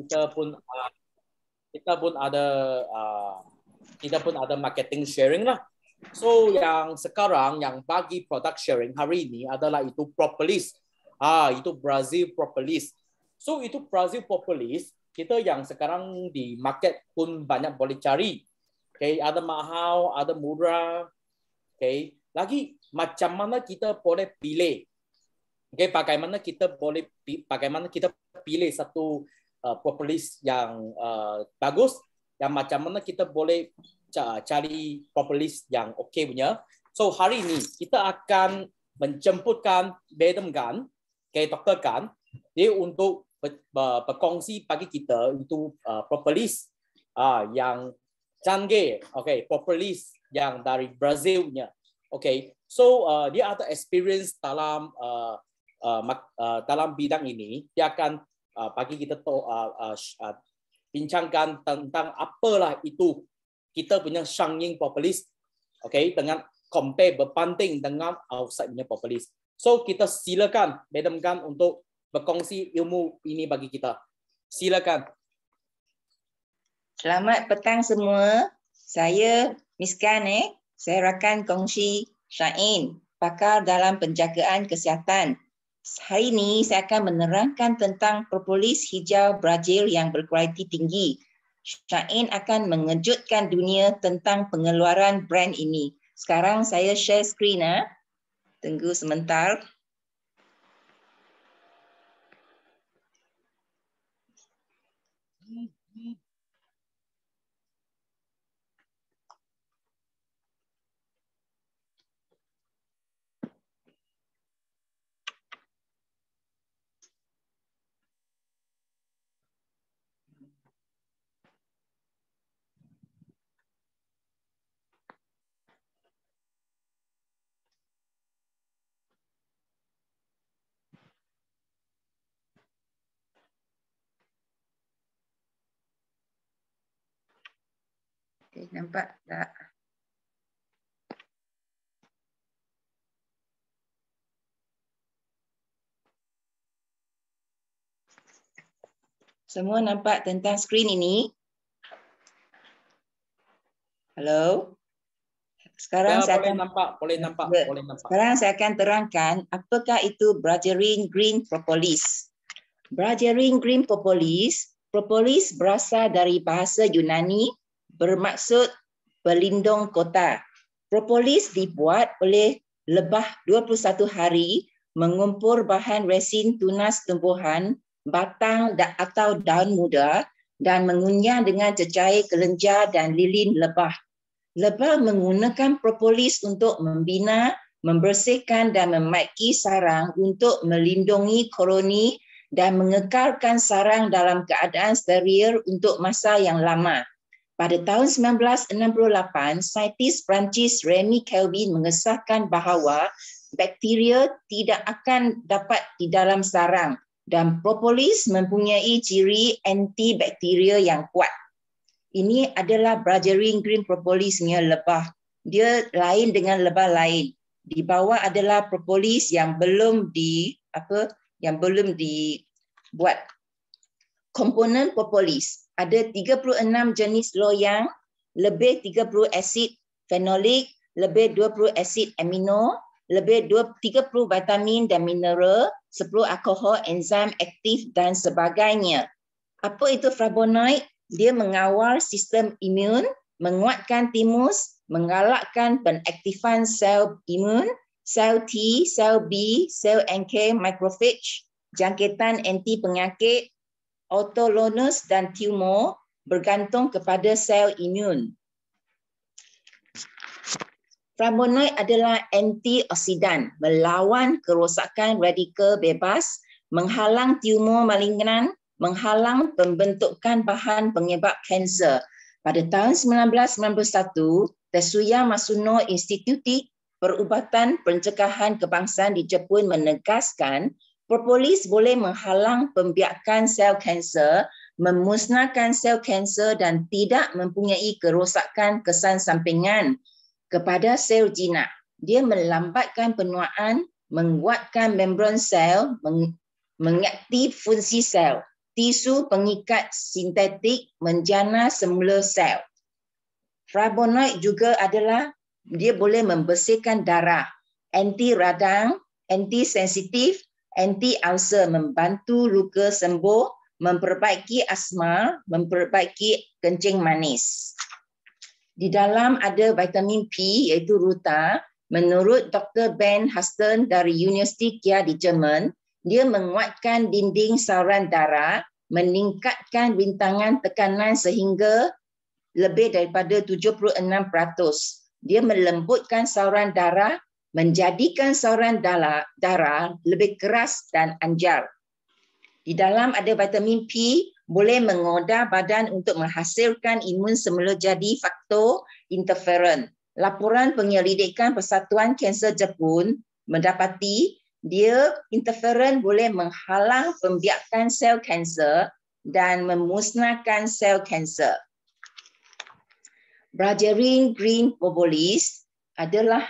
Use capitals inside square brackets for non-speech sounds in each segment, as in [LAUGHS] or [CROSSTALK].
kita pun uh, kita pun ada uh, kita pun ada marketing sharing lah. So yang sekarang yang bagi produk sharing hari ini adalah itu propolis. Ah itu Brazil propolis. So itu Brazil propolis kita yang sekarang di market pun banyak boleh cari. Okay, ada mahal, ada murah. Okay, lagi macam mana kita boleh pilih? Okay, bagaimana kita boleh bagaimana kita pilih satu uh, propolis yang uh, bagus dan macam mana kita boleh cari propolis yang okey punya. So hari ini kita akan menjemputkan Madam Gan ke Dr. Gan dia untuk berkongsi bagi kita itu uh, propolis uh, yang canggih, okay, propolis yang dari Brazil punya, Okay, so uh, dia ada experience dalam uh, uh, uh, dalam bidang ini. Dia akan Ah, pagi kita to, uh, uh, uh, bincangkan tentang apalah itu kita punya shangying populis, okay dengan compare berbanding dengan outside punya populis. so kita silakan Madam Gan untuk berkongsi ilmu ini bagi kita silakan selamat petang semua saya Miss Gan eh saya rakan kongsi Syain, pakar dalam penjagaan kesihatan Hari ini saya akan menerangkan tentang propolis hijau Brazil yang berkualiti tinggi. Syain akan mengejutkan dunia tentang pengeluaran brand ini. Sekarang saya share screen. Ha? Tunggu sebentar. Okey, nampak tak? Semua nampak tentang skrin ini? Hello? Sekarang ya, saya akan nampak, boleh nampak, boleh nampak. Sekarang saya akan terangkan apakah itu Bragerin Green Propolis. Bragerin Green Propolis, propolis berasal dari bahasa Yunani bermaksud pelindung kota. Propolis dibuat oleh lebah 21 hari mengumpul bahan resin tunas tumbuhan, batang atau daun muda dan mengunyah dengan cecair kelenjar dan lilin lebah. Lebah menggunakan propolis untuk membina, membersihkan dan memaiki sarang untuk melindungi koloni dan mengekalkan sarang dalam keadaan steril untuk masa yang lama. Pada tahun 1968, saintis Perancis Remy Kelvin mengesahkan bahawa bakteria tidak akan dapat di dalam sarang dan propolis mempunyai ciri antibakteria yang kuat. Ini adalah Bragering Green Propolisnya lebah. Dia lain dengan lebah lain. Di bawah adalah propolis yang belum di apa yang belum dibuat komponen propolis ada 36 jenis loyang, lebih 30 asid fenolik, lebih 20 asid amino, lebih 30 vitamin dan mineral, 10 alkohol, enzim aktif dan sebagainya. Apa itu flavonoid? Dia mengawal sistem imun, menguatkan timus, menggalakkan penaktifan sel imun, sel T, sel B, sel NK, microphage, jangkitan anti penyakit, autolonus dan tumor bergantung kepada sel imun. Flavonoid adalah antioksidan, melawan kerosakan radikal bebas, menghalang tumor malignan, menghalang pembentukan bahan penyebab kanser. Pada tahun 1991, Tetsuya Masuno Institute Perubatan Pencegahan Kebangsaan di Jepun menegaskan Propolis boleh menghalang pembiakan sel kanser, memusnahkan sel kanser dan tidak mempunyai kerosakan kesan sampingan kepada sel jinak. Dia melambatkan penuaan, menguatkan membran sel, mengaktif fungsi sel. Tisu pengikat sintetik menjana semula sel. Flavonoid juga adalah dia boleh membersihkan darah, anti radang, anti sensitif anti ulcer membantu luka sembuh, memperbaiki asma, memperbaiki kencing manis. Di dalam ada vitamin P iaitu ruta. Menurut Dr. Ben Husten dari Universiti Kia di Jerman, dia menguatkan dinding saluran darah, meningkatkan bintangan tekanan sehingga lebih daripada 76%. Dia melembutkan saluran darah, menjadikan sauran darah lebih keras dan anjal. Di dalam ada vitamin P boleh mengoda badan untuk menghasilkan imun semula jadi faktor interferon. Laporan penyelidikan Persatuan Kanser Jepun mendapati dia interferon boleh menghalang pembiakan sel kanser dan memusnahkan sel kanser. Brajerin green propolis adalah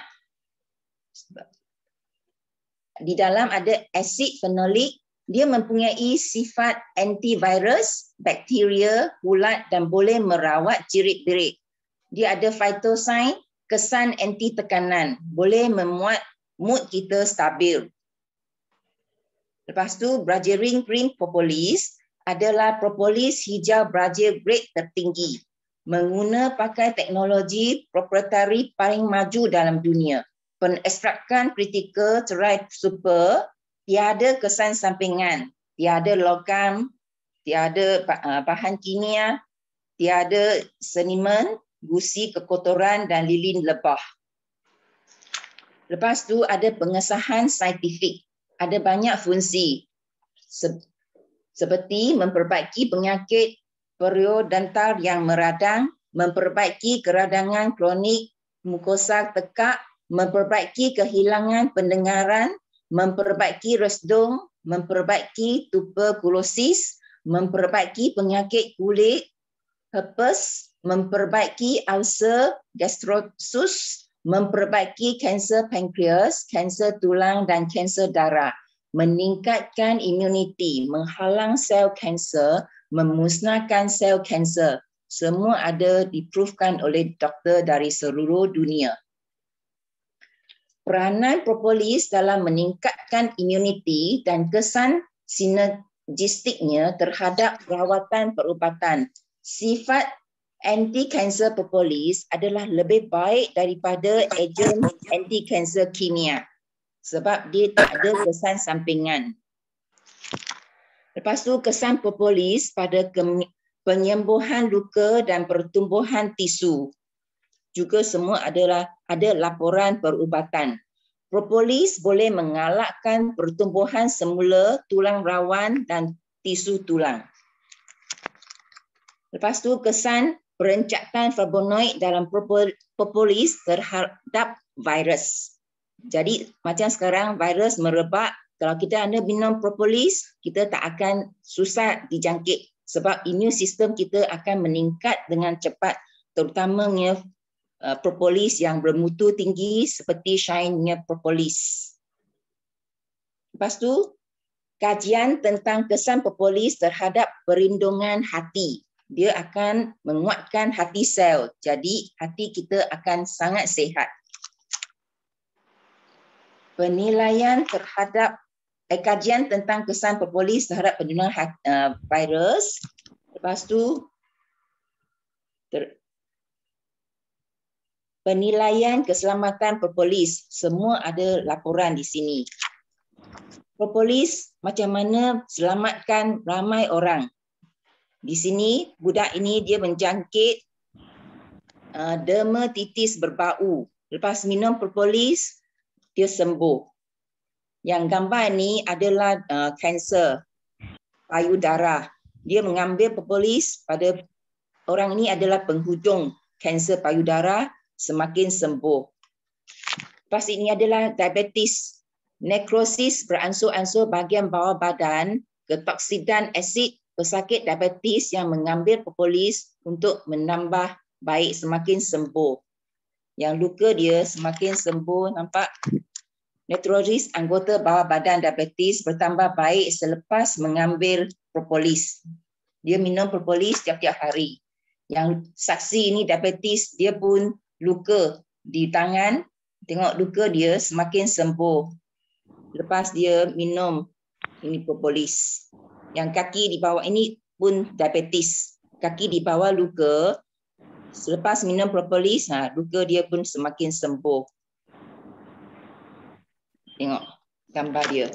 di dalam ada asid fenolik. Dia mempunyai sifat antivirus, bakteria, bulat dan boleh merawat jerit-jerit. Dia ada phytocyan, kesan anti tekanan, boleh memuat mood kita stabil. Lepas tu, Brajering Green Propolis adalah propolis hijau Brajer grade tertinggi. Menggunakan pakai teknologi proprietary paling maju dalam dunia penekstrakan kritikal cerai super tiada kesan sampingan, tiada logam, tiada ah, bahan kimia, tiada seniman, gusi kekotoran dan lilin lebah. Lepas tu ada pengesahan saintifik. Ada banyak fungsi seperti memperbaiki penyakit periodontal yang meradang, memperbaiki keradangan kronik mukosa tekak memperbaiki kehilangan pendengaran, memperbaiki resdung, memperbaiki tuberkulosis, memperbaiki penyakit kulit, herpes, memperbaiki ulcer, gastrosus, memperbaiki kanser pankreas, kanser tulang dan kanser darah, meningkatkan imuniti, menghalang sel kanser, memusnahkan sel kanser. Semua ada diprovkan oleh doktor dari seluruh dunia peranan propolis dalam meningkatkan imuniti dan kesan sinergistiknya terhadap rawatan perubatan. Sifat anti-cancer propolis adalah lebih baik daripada ejen anti-cancer kimia sebab dia tak ada kesan sampingan. Lepas tu kesan propolis pada penyembuhan luka dan pertumbuhan tisu juga semua adalah ada laporan perubatan. Propolis boleh mengalakkan pertumbuhan semula tulang rawan dan tisu tulang. Lepas tu kesan perencatan flavonoid dalam propolis terhadap virus. Jadi macam sekarang virus merebak, kalau kita anda minum propolis, kita tak akan susah dijangkit sebab immune sistem kita akan meningkat dengan cepat terutamanya Uh, propolis yang bermutu tinggi seperti shine propolis. Lepas tu kajian tentang kesan propolis terhadap perlindungan hati. Dia akan menguatkan hati sel. Jadi hati kita akan sangat sehat. Penilaian terhadap eh, kajian tentang kesan propolis terhadap perlindungan hati, uh, virus. Lepas tu penilaian keselamatan propolis. Semua ada laporan di sini. Propolis macam mana selamatkan ramai orang. Di sini, budak ini dia menjangkit uh, dermatitis berbau. Lepas minum propolis, dia sembuh. Yang gambar ini adalah uh, kanser uh, payudara. Dia mengambil propolis pada orang ini adalah penghujung kanser payudara semakin sembuh. Lepas ini adalah diabetes. Nekrosis beransur-ansur bahagian bawah badan, ketoksidan asid, pesakit diabetes yang mengambil propolis untuk menambah baik semakin sembuh. Yang luka dia semakin sembuh, nampak? Nekrosis anggota bawah badan diabetes bertambah baik selepas mengambil propolis. Dia minum propolis setiap hari. Yang saksi ini diabetes, dia pun luka di tangan, tengok luka dia semakin sembuh. Lepas dia minum ini propolis. Yang kaki di bawah ini pun diabetes. Kaki di bawah luka, selepas minum propolis, ha, luka dia pun semakin sembuh. Tengok gambar dia.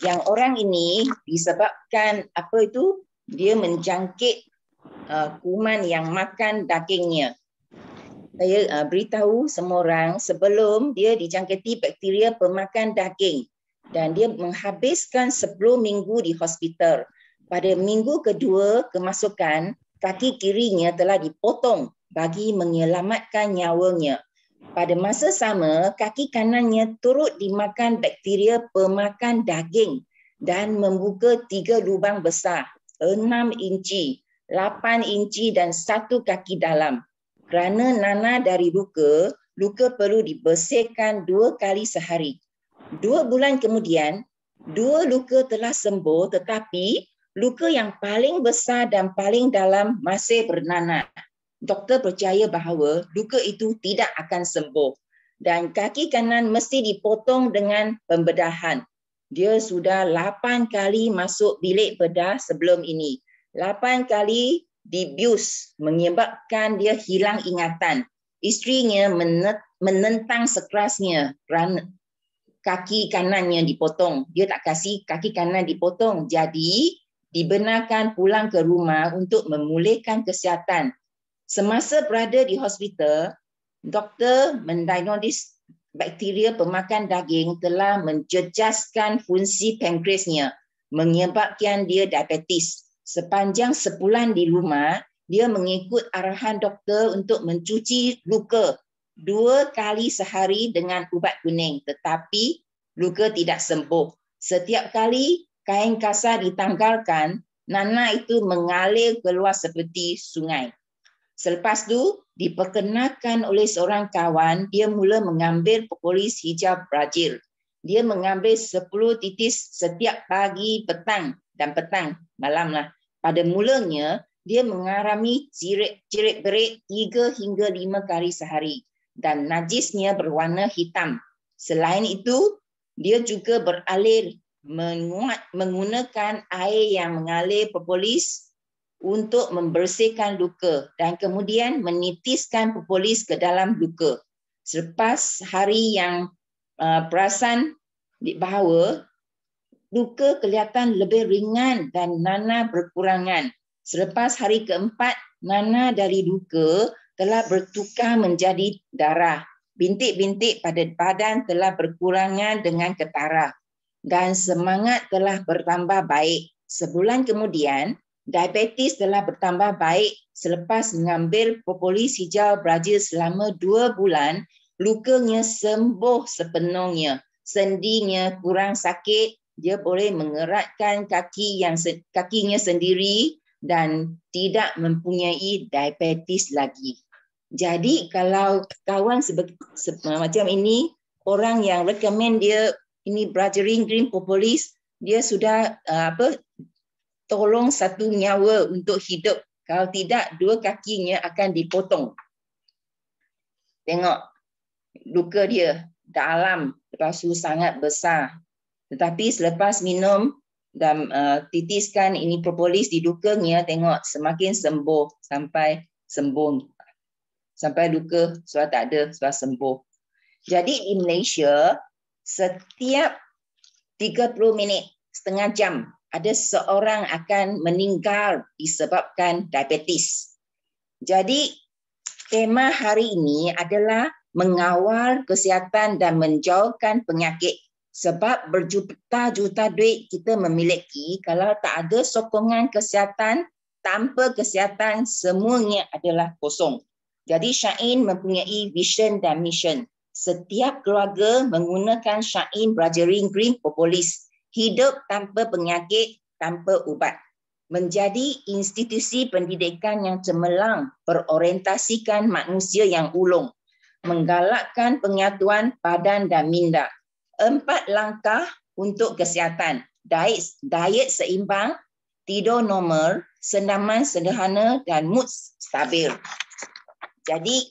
Yang orang ini disebabkan apa itu dia menjangkit uh, kuman yang makan dagingnya saya uh, beritahu semua orang sebelum dia dijangkiti bakteria pemakan daging dan dia menghabiskan 10 minggu di hospital. Pada minggu kedua kemasukan, kaki kirinya telah dipotong bagi menyelamatkan nyawanya. Pada masa sama, kaki kanannya turut dimakan bakteria pemakan daging dan membuka tiga lubang besar, 6 inci, 8 inci dan satu kaki dalam kerana nanah dari luka, luka perlu dibersihkan dua kali sehari. Dua bulan kemudian, dua luka telah sembuh tetapi luka yang paling besar dan paling dalam masih bernanah. Doktor percaya bahawa luka itu tidak akan sembuh dan kaki kanan mesti dipotong dengan pembedahan. Dia sudah lapan kali masuk bilik bedah sebelum ini. Lapan kali dibius menyebabkan dia hilang ingatan. Isterinya menentang sekerasnya kerana kaki kanannya dipotong. Dia tak kasih kaki kanan dipotong. Jadi dibenarkan pulang ke rumah untuk memulihkan kesihatan. Semasa berada di hospital, doktor mendiagnosis bakteria pemakan daging telah menjejaskan fungsi pankreasnya menyebabkan dia diabetes sepanjang sebulan di rumah, dia mengikut arahan doktor untuk mencuci luka dua kali sehari dengan ubat kuning. Tetapi luka tidak sembuh. Setiap kali kain kasar ditanggalkan, Nana itu mengalir keluar seperti sungai. Selepas itu, diperkenalkan oleh seorang kawan, dia mula mengambil polis hijau Brazil. Dia mengambil 10 titis setiap pagi, petang dan petang malamlah pada mulanya dia mengarami jirik-jirik berik 3 hingga lima kali sehari dan najisnya berwarna hitam. Selain itu, dia juga beralir menguat, menggunakan air yang mengalir propolis untuk membersihkan luka dan kemudian menitiskan propolis ke dalam luka. Selepas hari yang uh, perasan bahawa luka kelihatan lebih ringan dan nana berkurangan. Selepas hari keempat, nana dari luka telah bertukar menjadi darah. Bintik-bintik pada badan telah berkurangan dengan ketara dan semangat telah bertambah baik. Sebulan kemudian, diabetes telah bertambah baik selepas mengambil propolis hijau Brazil selama dua bulan, lukanya sembuh sepenuhnya. Sendinya kurang sakit dia boleh mengeratkan kaki yang kakinya sendiri dan tidak mempunyai diabetes lagi. Jadi kalau kawan sebagai macam ini orang yang recommend dia ini Brazilian Green populis dia sudah uh, apa tolong satu nyawa untuk hidup. Kalau tidak dua kakinya akan dipotong. Tengok luka dia dalam terasa sangat besar tetapi selepas minum dan uh, titiskan ini propolis di dukanya, tengok semakin sembuh sampai sembuh. Sampai luka, sebab tak ada, sebab sembuh. Jadi di Malaysia, setiap 30 minit, setengah jam, ada seorang akan meninggal disebabkan diabetes. Jadi tema hari ini adalah mengawal kesihatan dan menjauhkan penyakit sebab berjuta-juta duit kita memiliki, kalau tak ada sokongan kesihatan, tanpa kesihatan semuanya adalah kosong. Jadi Syain mempunyai vision dan mission. Setiap keluarga menggunakan Syain Brajering Green Populis Hidup tanpa penyakit, tanpa ubat. Menjadi institusi pendidikan yang cemerlang berorientasikan manusia yang ulung. Menggalakkan penyatuan badan dan minda empat langkah untuk kesihatan. Diet, diet seimbang, tidur normal, senaman sederhana dan mood stabil. Jadi,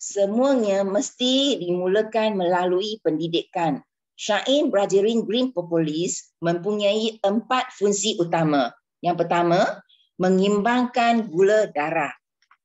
semuanya mesti dimulakan melalui pendidikan. Syain Brazilian Green Populis mempunyai empat fungsi utama. Yang pertama, mengimbangkan gula darah.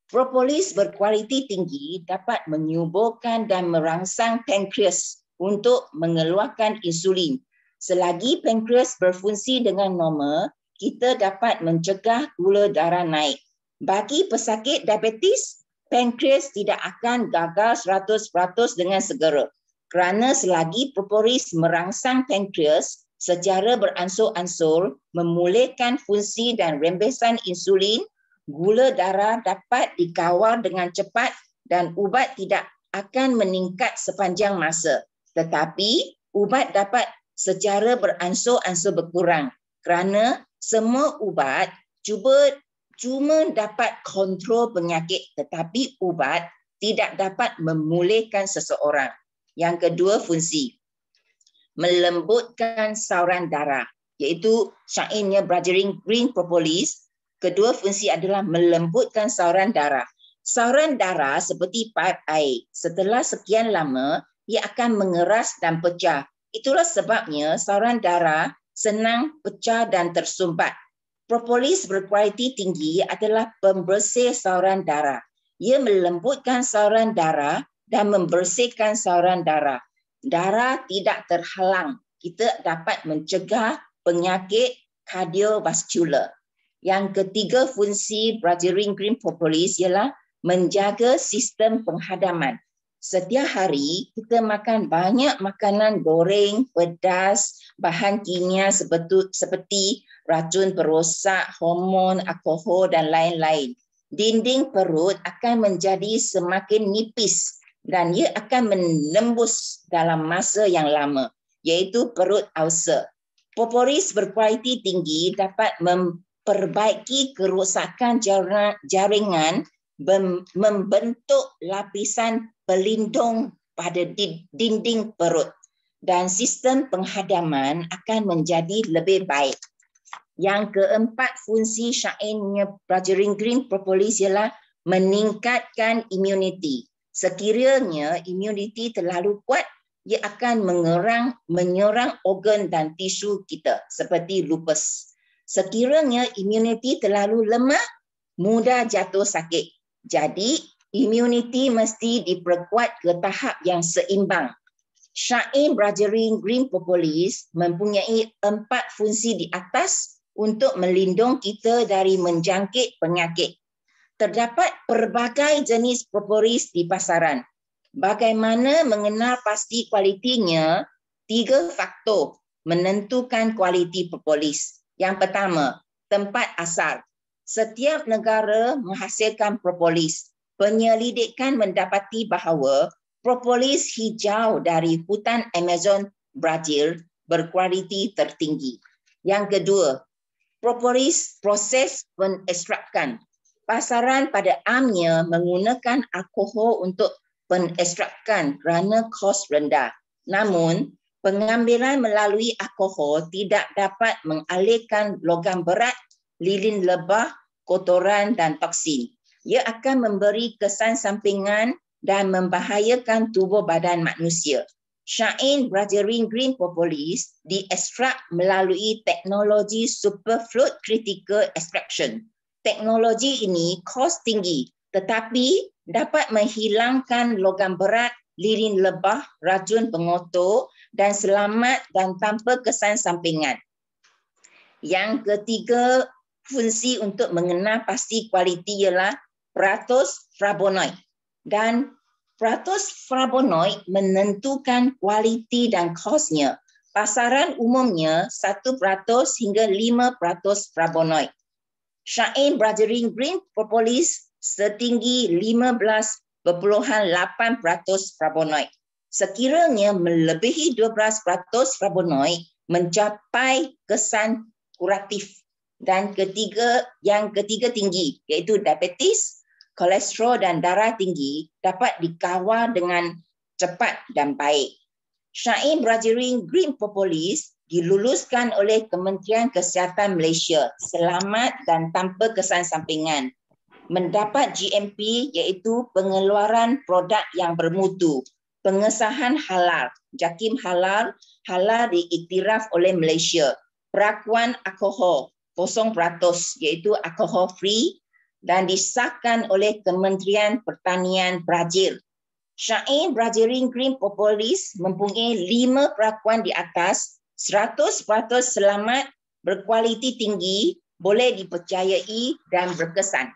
Propolis berkualiti tinggi dapat menyuburkan dan merangsang pankreas untuk mengeluarkan insulin. Selagi pankreas berfungsi dengan normal, kita dapat mencegah gula darah naik. Bagi pesakit diabetes, pankreas tidak akan gagal 100% dengan segera. Kerana selagi proporis merangsang pankreas secara beransur-ansur, memulihkan fungsi dan rembesan insulin, gula darah dapat dikawal dengan cepat dan ubat tidak akan meningkat sepanjang masa tetapi ubat dapat secara beransur-ansur berkurang kerana semua ubat cuba cuma dapat kontrol penyakit tetapi ubat tidak dapat memulihkan seseorang. Yang kedua fungsi melembutkan sauran darah iaitu syairnya Brothering Green Propolis kedua fungsi adalah melembutkan sauran darah. Sauran darah seperti paip air. Setelah sekian lama, ia akan mengeras dan pecah. Itulah sebabnya saluran darah senang pecah dan tersumbat. Propolis berkualiti tinggi adalah pembersih saluran darah. Ia melembutkan saluran darah dan membersihkan saluran darah. Darah tidak terhalang. Kita dapat mencegah penyakit kardiovaskular. Yang ketiga fungsi Brazilian Green Propolis ialah menjaga sistem penghadaman setiap hari kita makan banyak makanan goreng, pedas, bahan kimia seperti, seperti racun perosak, hormon, alkohol dan lain-lain. Dinding perut akan menjadi semakin nipis dan ia akan menembus dalam masa yang lama, iaitu perut ulcer. Poporis berkualiti tinggi dapat memperbaiki kerosakan jaringan membentuk lapisan pelindung pada dinding perut dan sistem penghadaman akan menjadi lebih baik. Yang keempat fungsi syainnya Brazilian Green Propolis ialah meningkatkan imuniti. Sekiranya imuniti terlalu kuat, ia akan mengerang, menyerang organ dan tisu kita seperti lupus. Sekiranya imuniti terlalu lemah, mudah jatuh sakit. Jadi immunity mesti diperkuat ke tahap yang seimbang. Syain Brajerin Green Propolis mempunyai empat fungsi di atas untuk melindung kita dari menjangkit penyakit. Terdapat pelbagai jenis propolis di pasaran. Bagaimana mengenal pasti kualitinya? Tiga faktor menentukan kualiti propolis. Yang pertama, tempat asal. Setiap negara menghasilkan propolis penyelidikan mendapati bahawa propolis hijau dari hutan Amazon Brazil berkualiti tertinggi. Yang kedua, propolis proses pengekstrakan. Pasaran pada amnya menggunakan alkohol untuk pengekstrakan kerana kos rendah. Namun, pengambilan melalui alkohol tidak dapat mengalihkan logam berat, lilin lebah, kotoran dan toksin ia akan memberi kesan sampingan dan membahayakan tubuh badan manusia. Syain Brazilian Green Propolis diekstrak melalui teknologi superfluid critical extraction. Teknologi ini kos tinggi tetapi dapat menghilangkan logam berat, lirin lebah, racun pengotor dan selamat dan tanpa kesan sampingan. Yang ketiga, fungsi untuk mengenal pasti kualiti ialah Pratos Frabonoid. Dan Pratos Frabonoid menentukan kualiti dan kosnya. Pasaran umumnya 1% hingga 5% Frabonoid. Syain Brothering Green Propolis setinggi 15.8% Frabonoid. Sekiranya melebihi 12% Frabonoid mencapai kesan kuratif dan ketiga yang ketiga tinggi iaitu diabetes, kolesterol dan darah tinggi dapat dikawal dengan cepat dan baik. Syair Brazilian Green Propolis diluluskan oleh Kementerian Kesihatan Malaysia selamat dan tanpa kesan sampingan. Mendapat GMP iaitu pengeluaran produk yang bermutu, pengesahan halal, jakim halal, halal diiktiraf oleh Malaysia. Perakuan alkohol 0% iaitu alkohol free dan disahkan oleh Kementerian Pertanian Brazil. Syain Brazilian Green Populis mempunyai lima perakuan di atas, 100% selamat, berkualiti tinggi, boleh dipercayai dan berkesan.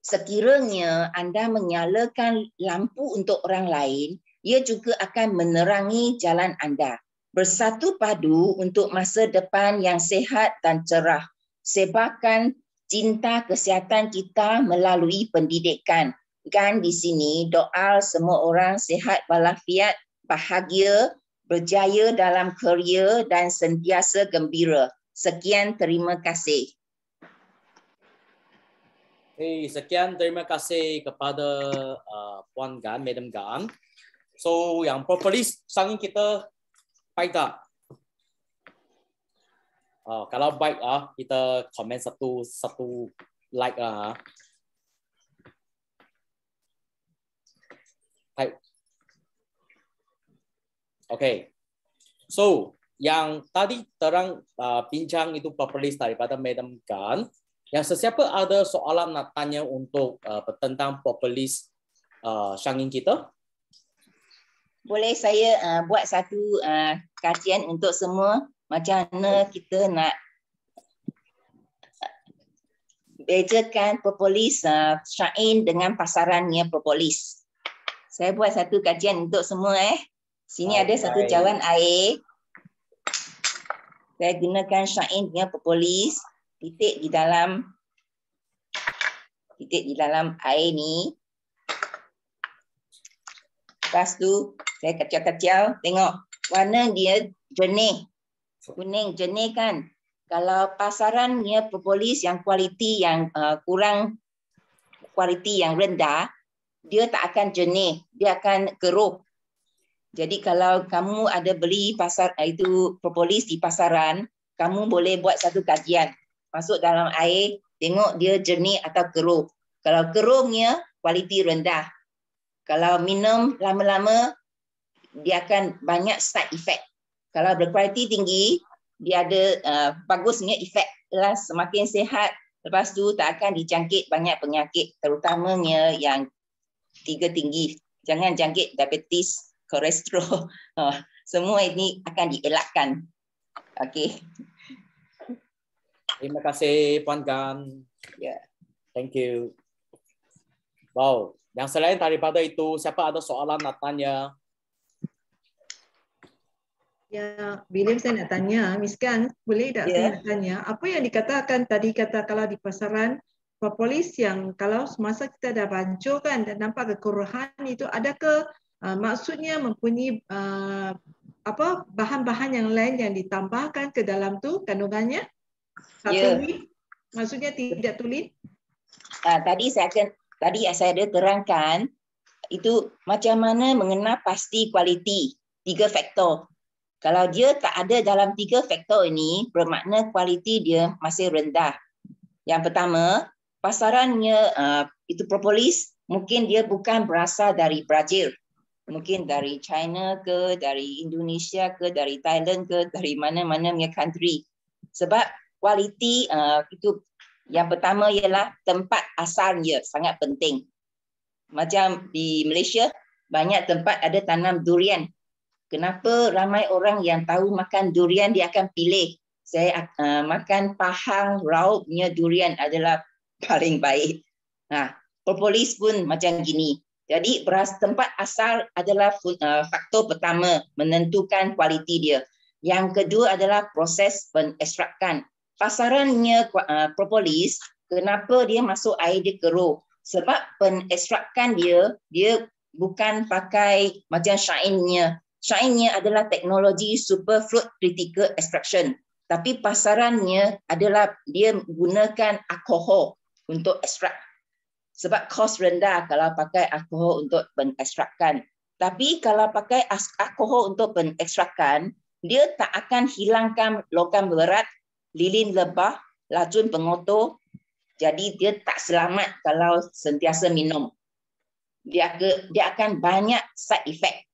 Sekiranya anda menyalakan lampu untuk orang lain, ia juga akan menerangi jalan anda. Bersatu padu untuk masa depan yang sehat dan cerah. Sebarkan cinta kesihatan kita melalui pendidikan. Kan di sini doa semua orang sehat walafiat, bahagia, berjaya dalam kerja dan sentiasa gembira. Sekian terima kasih. Hey, sekian terima kasih kepada uh, Puan Gan, Madam Gan. So yang properly sangin kita baik Oh, kalau baik ah, kita komen satu satu like ah. Hai, Okay. So, yang tadi terang uh, bincang itu populis daripada Madam Gan. Yang sesiapa ada soalan nak tanya untuk uh, tentang populis uh, Shangin kita? Boleh saya uh, buat satu uh, kajian untuk semua macam mana kita nak uh, bezakan propolis uh, syain dengan pasarannya propolis. Saya buat satu kajian untuk semua eh. Sini okay. ada satu jalan air. Saya gunakan syain dengan propolis. Titik di dalam titik di dalam air ni. Lepas tu saya kecil-kecil tengok warna dia jernih kuning jernih kan kalau pasarannya propolis yang kualiti yang uh, kurang kualiti yang rendah dia tak akan jernih dia akan keruh jadi kalau kamu ada beli pasar uh, itu propolis di pasaran kamu boleh buat satu kajian masuk dalam air tengok dia jernih atau keruh kalau keruhnya kualiti rendah kalau minum lama-lama dia akan banyak side effect kalau berkualiti tinggi dia ada uh, bagusnya efek lah semakin sehat lepas tu tak akan dijangkit banyak penyakit terutamanya yang tiga tinggi jangan jangkit diabetes kolesterol uh, [LAUGHS] semua ini akan dielakkan okey terima kasih puan gan ya yeah. thank you wow yang selain daripada itu siapa ada soalan nak tanya Ya, William saya nak tanya, Miss Kan, boleh tak yeah. saya ya. nak tanya, apa yang dikatakan tadi kata kalau di pasaran propolis yang kalau semasa kita dah bancuh kan dan nampak kekurangan itu ada ke uh, maksudnya mempunyai uh, apa bahan-bahan yang lain yang ditambahkan ke dalam tu kandungannya? tak yeah. ini, maksudnya tidak tulis? Uh, tadi saya akan tadi saya ada terangkan itu macam mana mengenal pasti kualiti tiga faktor kalau dia tak ada dalam tiga faktor ini, bermakna kualiti dia masih rendah. Yang pertama, pasarannya uh, itu propolis, mungkin dia bukan berasal dari Brazil. Mungkin dari China ke, dari Indonesia ke, dari Thailand ke, dari mana-mana punya country. Sebab kualiti uh, itu yang pertama ialah tempat asalnya sangat penting. Macam di Malaysia, banyak tempat ada tanam durian kenapa ramai orang yang tahu makan durian dia akan pilih saya uh, makan pahang raupnya durian adalah [LAUGHS] paling baik. Nah, ha, propolis pun macam gini. Jadi beras tempat asal adalah uh, faktor pertama menentukan kualiti dia. Yang kedua adalah proses pengekstrakan. Pasarannya uh, propolis, kenapa dia masuk air dia keruh? Sebab pengekstrakan dia, dia bukan pakai macam syainnya shine adalah teknologi superfluid critical extraction. Tapi pasarannya adalah dia gunakan alkohol untuk ekstrak. Sebab kos rendah kalau pakai alkohol untuk pengekstrakan. Tapi kalau pakai alkohol untuk pengekstrakan, dia tak akan hilangkan logam berat, lilin lebah, lacun pengotor. Jadi dia tak selamat kalau sentiasa minum. dia akan banyak side effect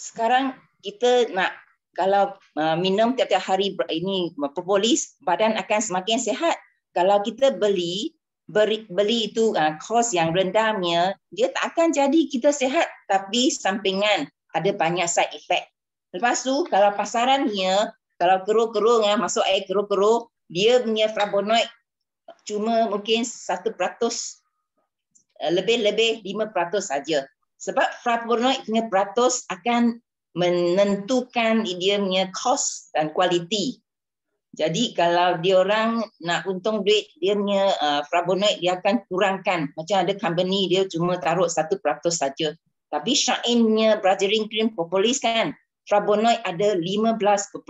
sekarang kita nak kalau uh, minum tiap-tiap hari ini propolis badan akan semakin sihat kalau kita beli beri, beli itu uh, kos yang rendahnya dia tak akan jadi kita sihat tapi sampingan ada banyak side effect lepas tu kalau pasarannya kalau keruh-keruh ya, masuk air keruh-keruh dia punya flavonoid cuma mungkin 1% uh, lebih-lebih 5% saja sebab flavonoid punya peratus akan menentukan dia punya cost dan quality. Jadi kalau dia orang nak untung duit, dia punya uh, flavonoid dia akan kurangkan. Macam ada company dia cuma taruh satu peratus saja. Tapi Shine punya brazilian cream propolis kan, flavonoid ada 15.8%.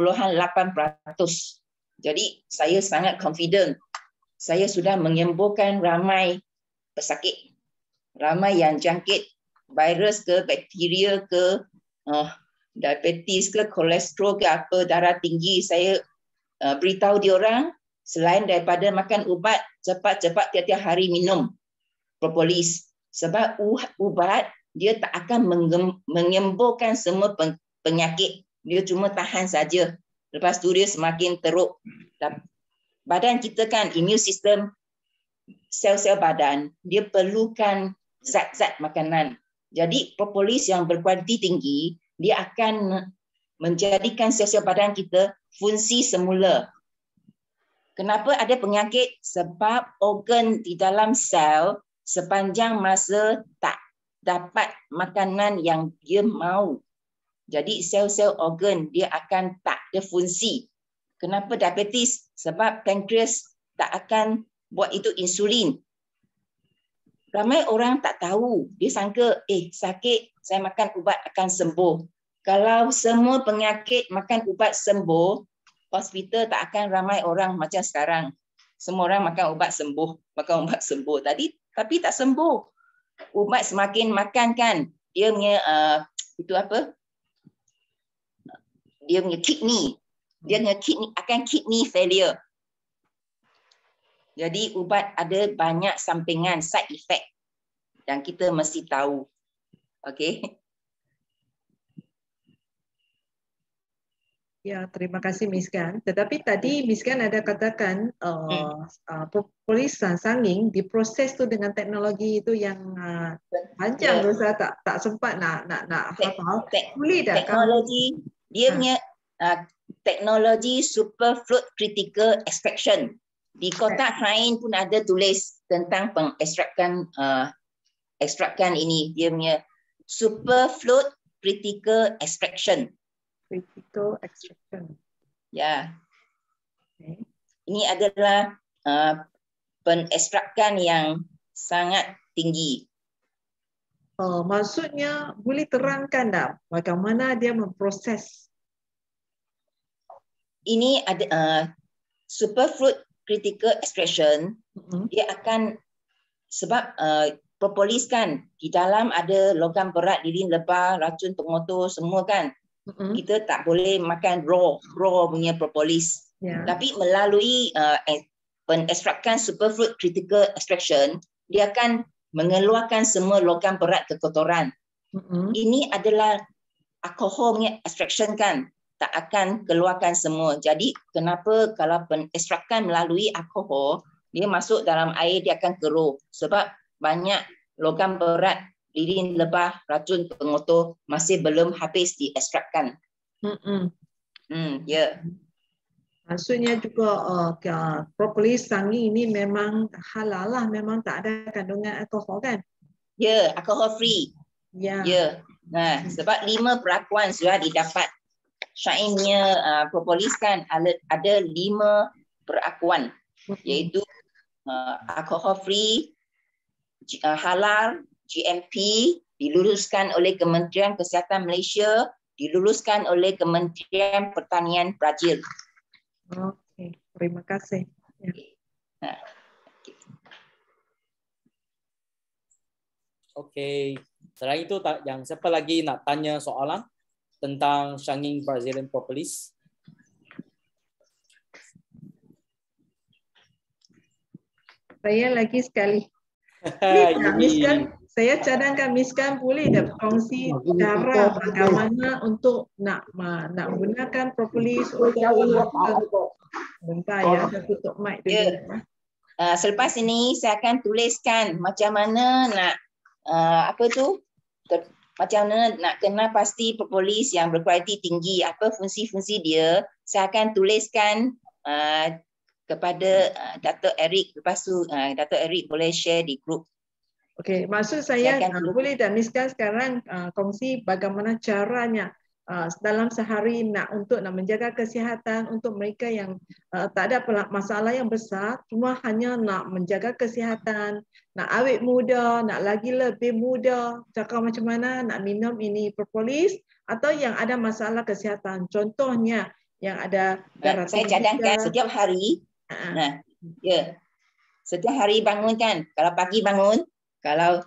Jadi saya sangat confident. Saya sudah menyembuhkan ramai pesakit. Ramai yang jangkit virus ke, bakteria ke, uh, diabetes ke, kolesterol ke, apa darah tinggi, saya uh, beritahu dia orang selain daripada makan ubat cepat-cepat tiap-tiap hari minum propolis sebab uh, ubat dia tak akan menyembuhkan semua penyakit dia cuma tahan saja lepas tu dia semakin teruk badan kita kan imun sistem sel-sel badan dia perlukan zat-zat makanan jadi propolis yang berkualiti tinggi dia akan menjadikan sel-sel badan kita fungsi semula. Kenapa ada penyakit? Sebab organ di dalam sel sepanjang masa tak dapat makanan yang dia mahu. Jadi sel-sel organ dia akan tak ada fungsi. Kenapa diabetes? Sebab pankreas tak akan buat itu insulin ramai orang tak tahu. Dia sangka, eh sakit, saya makan ubat akan sembuh. Kalau semua penyakit makan ubat sembuh, hospital tak akan ramai orang macam sekarang. Semua orang makan ubat sembuh, makan ubat sembuh. Tadi tapi tak sembuh. Ubat semakin makan kan, dia punya uh, itu apa? Dia punya kidney. Dia punya kidney akan kidney failure. Jadi ubat ada banyak sampingan, side effect yang kita mesti tahu. Okey. Ya, terima kasih Miss Gan. Tetapi tadi Miss Gan ada katakan uh, hmm. uh, sanging diproses tu dengan teknologi itu yang uh, panjang yeah. saya tak tak sempat nak nak nak hafal. Te- te- Boleh dah teknologi kamu? dia ha. punya uh, teknologi super fluid critical extraction. Di kotak kain pun ada tulis tentang pengekstrakan uh, ekstrakan ini dia punya superfluid critical extraction. Critical extraction. Ya. Yeah. Okay. Ini adalah uh, pengekstrakan yang sangat tinggi. Oh, maksudnya boleh terangkan tak bagaimana dia memproses? Ini ada uh, superfluid critical expression mm-hmm. dia akan sebab uh, propolis kan di dalam ada logam berat dilin lebah racun pengotor semua kan mm-hmm. kita tak boleh makan raw raw punya propolis yeah. tapi melalui uh, pengekstrakan superfood critical extraction dia akan mengeluarkan semua logam berat kekotoran mm-hmm. ini adalah alkohol punya extraction kan tak akan keluarkan semua. Jadi kenapa kalau pengekstrakan melalui alkohol, dia masuk dalam air, dia akan keruh. Sebab banyak logam berat, lirin lebah, racun pengotor masih belum habis diekstrakkan. Hmm, hmm. Ya. Yeah. Maksudnya juga uh, propolis sangi ini memang halal lah. Memang tak ada kandungan alkohol kan? Ya, yeah, alkohol free. Ya. Yeah. Yeah. Nah, sebab lima perakuan sudah didapat Syaimnya uh, propoliskan ada, ada lima perakuan mm-hmm. iaitu uh, alcohol free, uh, halal, GMP, diluluskan oleh Kementerian Kesihatan Malaysia, diluluskan oleh Kementerian Pertanian Brazil. Okay. Terima kasih. Yeah. Ha. Okay. Uh. Okey, selain itu yang siapa lagi nak tanya soalan? tentang Shanging Brazilian Populace. Saya lagi sekali. [LAUGHS] miskan, kan? saya cadangkan miskan boleh dah kongsi cara bagaimana untuk nak nak gunakan propolis untuk bentar ya saya tutup mic dulu. Yeah. Ya. Uh, selepas ini saya akan tuliskan macam mana nak uh, apa tu macam mana nak kenal pasti polis yang berkualiti tinggi, apa fungsi-fungsi dia, saya akan tuliskan uh, kepada uh, Dr. Eric. Lepas tu uh, Dr. Eric boleh share di grup. Okey, maksud saya, saya uh, boleh tak miskan sekarang uh, kongsi bagaimana caranya Ah, dalam sehari nak untuk nak menjaga kesihatan untuk mereka yang uh, tak ada masalah yang besar cuma hanya nak menjaga kesihatan nak awet muda nak lagi lebih muda cakap macam mana nak minum ini propolis atau yang ada masalah kesihatan contohnya yang ada darah saya cadangkan setiap hari uh nah ya yeah. setiap hari bangun kan kalau pagi bangun kalau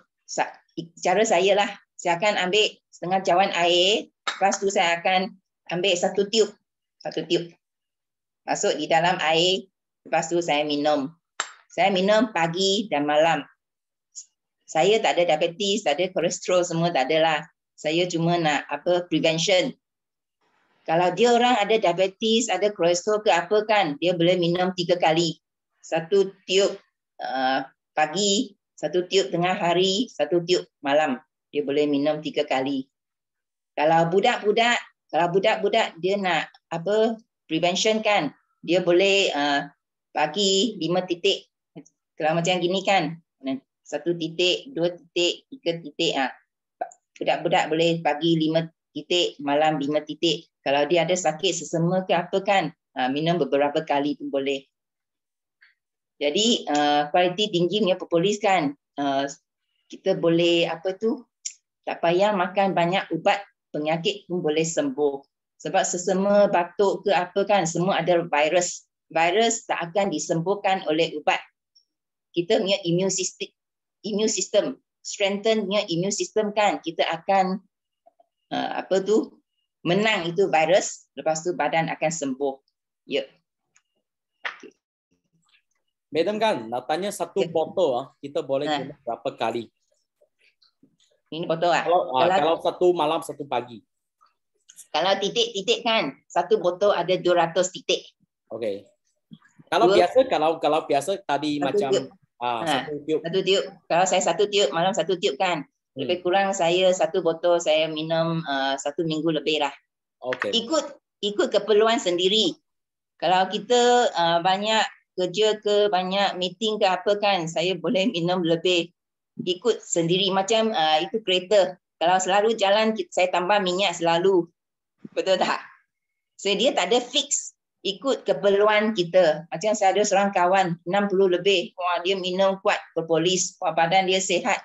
cara saya lah saya akan ambil setengah cawan air Lepas tu saya akan ambil satu tiup. Satu tiup. Masuk di dalam air. Lepas tu saya minum. Saya minum pagi dan malam. Saya tak ada diabetes, tak ada kolesterol, semua tak ada lah. Saya cuma nak apa prevention. Kalau dia orang ada diabetes, ada kolesterol ke apa kan, dia boleh minum tiga kali. Satu tiup uh, pagi, satu tiup tengah hari, satu tiup malam. Dia boleh minum tiga kali. Kalau budak-budak, kalau budak-budak dia nak apa prevention kan, dia boleh uh, bagi lima titik. Kalau macam gini kan, satu titik, dua titik, tiga titik. Uh. Budak-budak boleh bagi lima titik, malam lima titik. Kalau dia ada sakit sesama ke apa kan, uh, minum beberapa kali pun boleh. Jadi uh, kualiti tinggi punya populis kan, uh, kita boleh apa tu, tak payah makan banyak ubat penyakit pun boleh sembuh. Sebab sesama batuk ke apa kan, semua ada virus. Virus tak akan disembuhkan oleh ubat. Kita punya immune system, immune system strengthen punya immune system kan, kita akan uh, apa tu menang itu virus, lepas tu badan akan sembuh. Ya. Yeah. Okay. Madam kan, nak tanya satu yeah. botol, ah, kita boleh guna ha. berapa kali? Ini betul lah. Kalau, ah, kalau, kalau satu malam, satu pagi. Kalau titik-titik kan, satu botol ada 200 titik. Okey. Kalau Dua. biasa, kalau kalau biasa tadi satu macam tiup. Ah, ha, satu tiup. Satu tiup. Kalau saya satu tiup, malam satu tiup kan. Hmm. Lebih kurang saya satu botol saya minum uh, satu minggu lebih lah. Okay. Ikut ikut keperluan sendiri. Kalau kita uh, banyak kerja ke banyak meeting ke apa kan, saya boleh minum lebih ikut sendiri macam uh, itu kereta kalau selalu jalan saya tambah minyak selalu betul tak so dia tak ada fix ikut keperluan kita macam saya ada seorang kawan 60 lebih wah dia minum kuat berpolis wah badan dia sehat